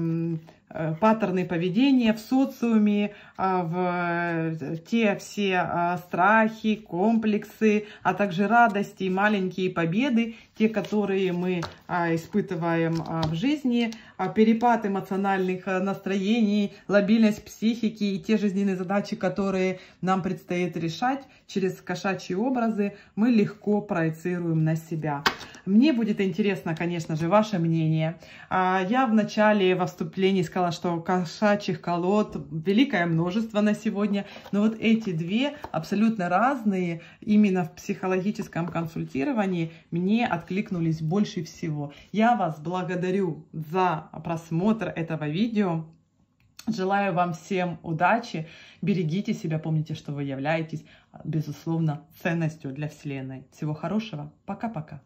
Э, паттерны поведения в социуме, э, в э, те все страхи, комплексы, а также радости и маленькие победы, те, которые мы испытываем в жизни, перепад эмоциональных настроений, лобильность психики и те жизненные задачи, которые нам предстоит решать через кошачьи образы, мы легко проецируем на себя. Мне будет интересно, конечно же, ваше мнение. А, я в начале, во вступлении сказала, что кошачьих колод великое множество на сегодня, но вот эти две абсолютно разные именно в психологическом консультировании мне откликнулись больше всего. Я вас благодарю за просмотр этого видео. Желаю вам всем удачи, берегите себя, помните, что вы являетесь, безусловно, ценностью для Вселенной. Всего хорошего, пока-пока.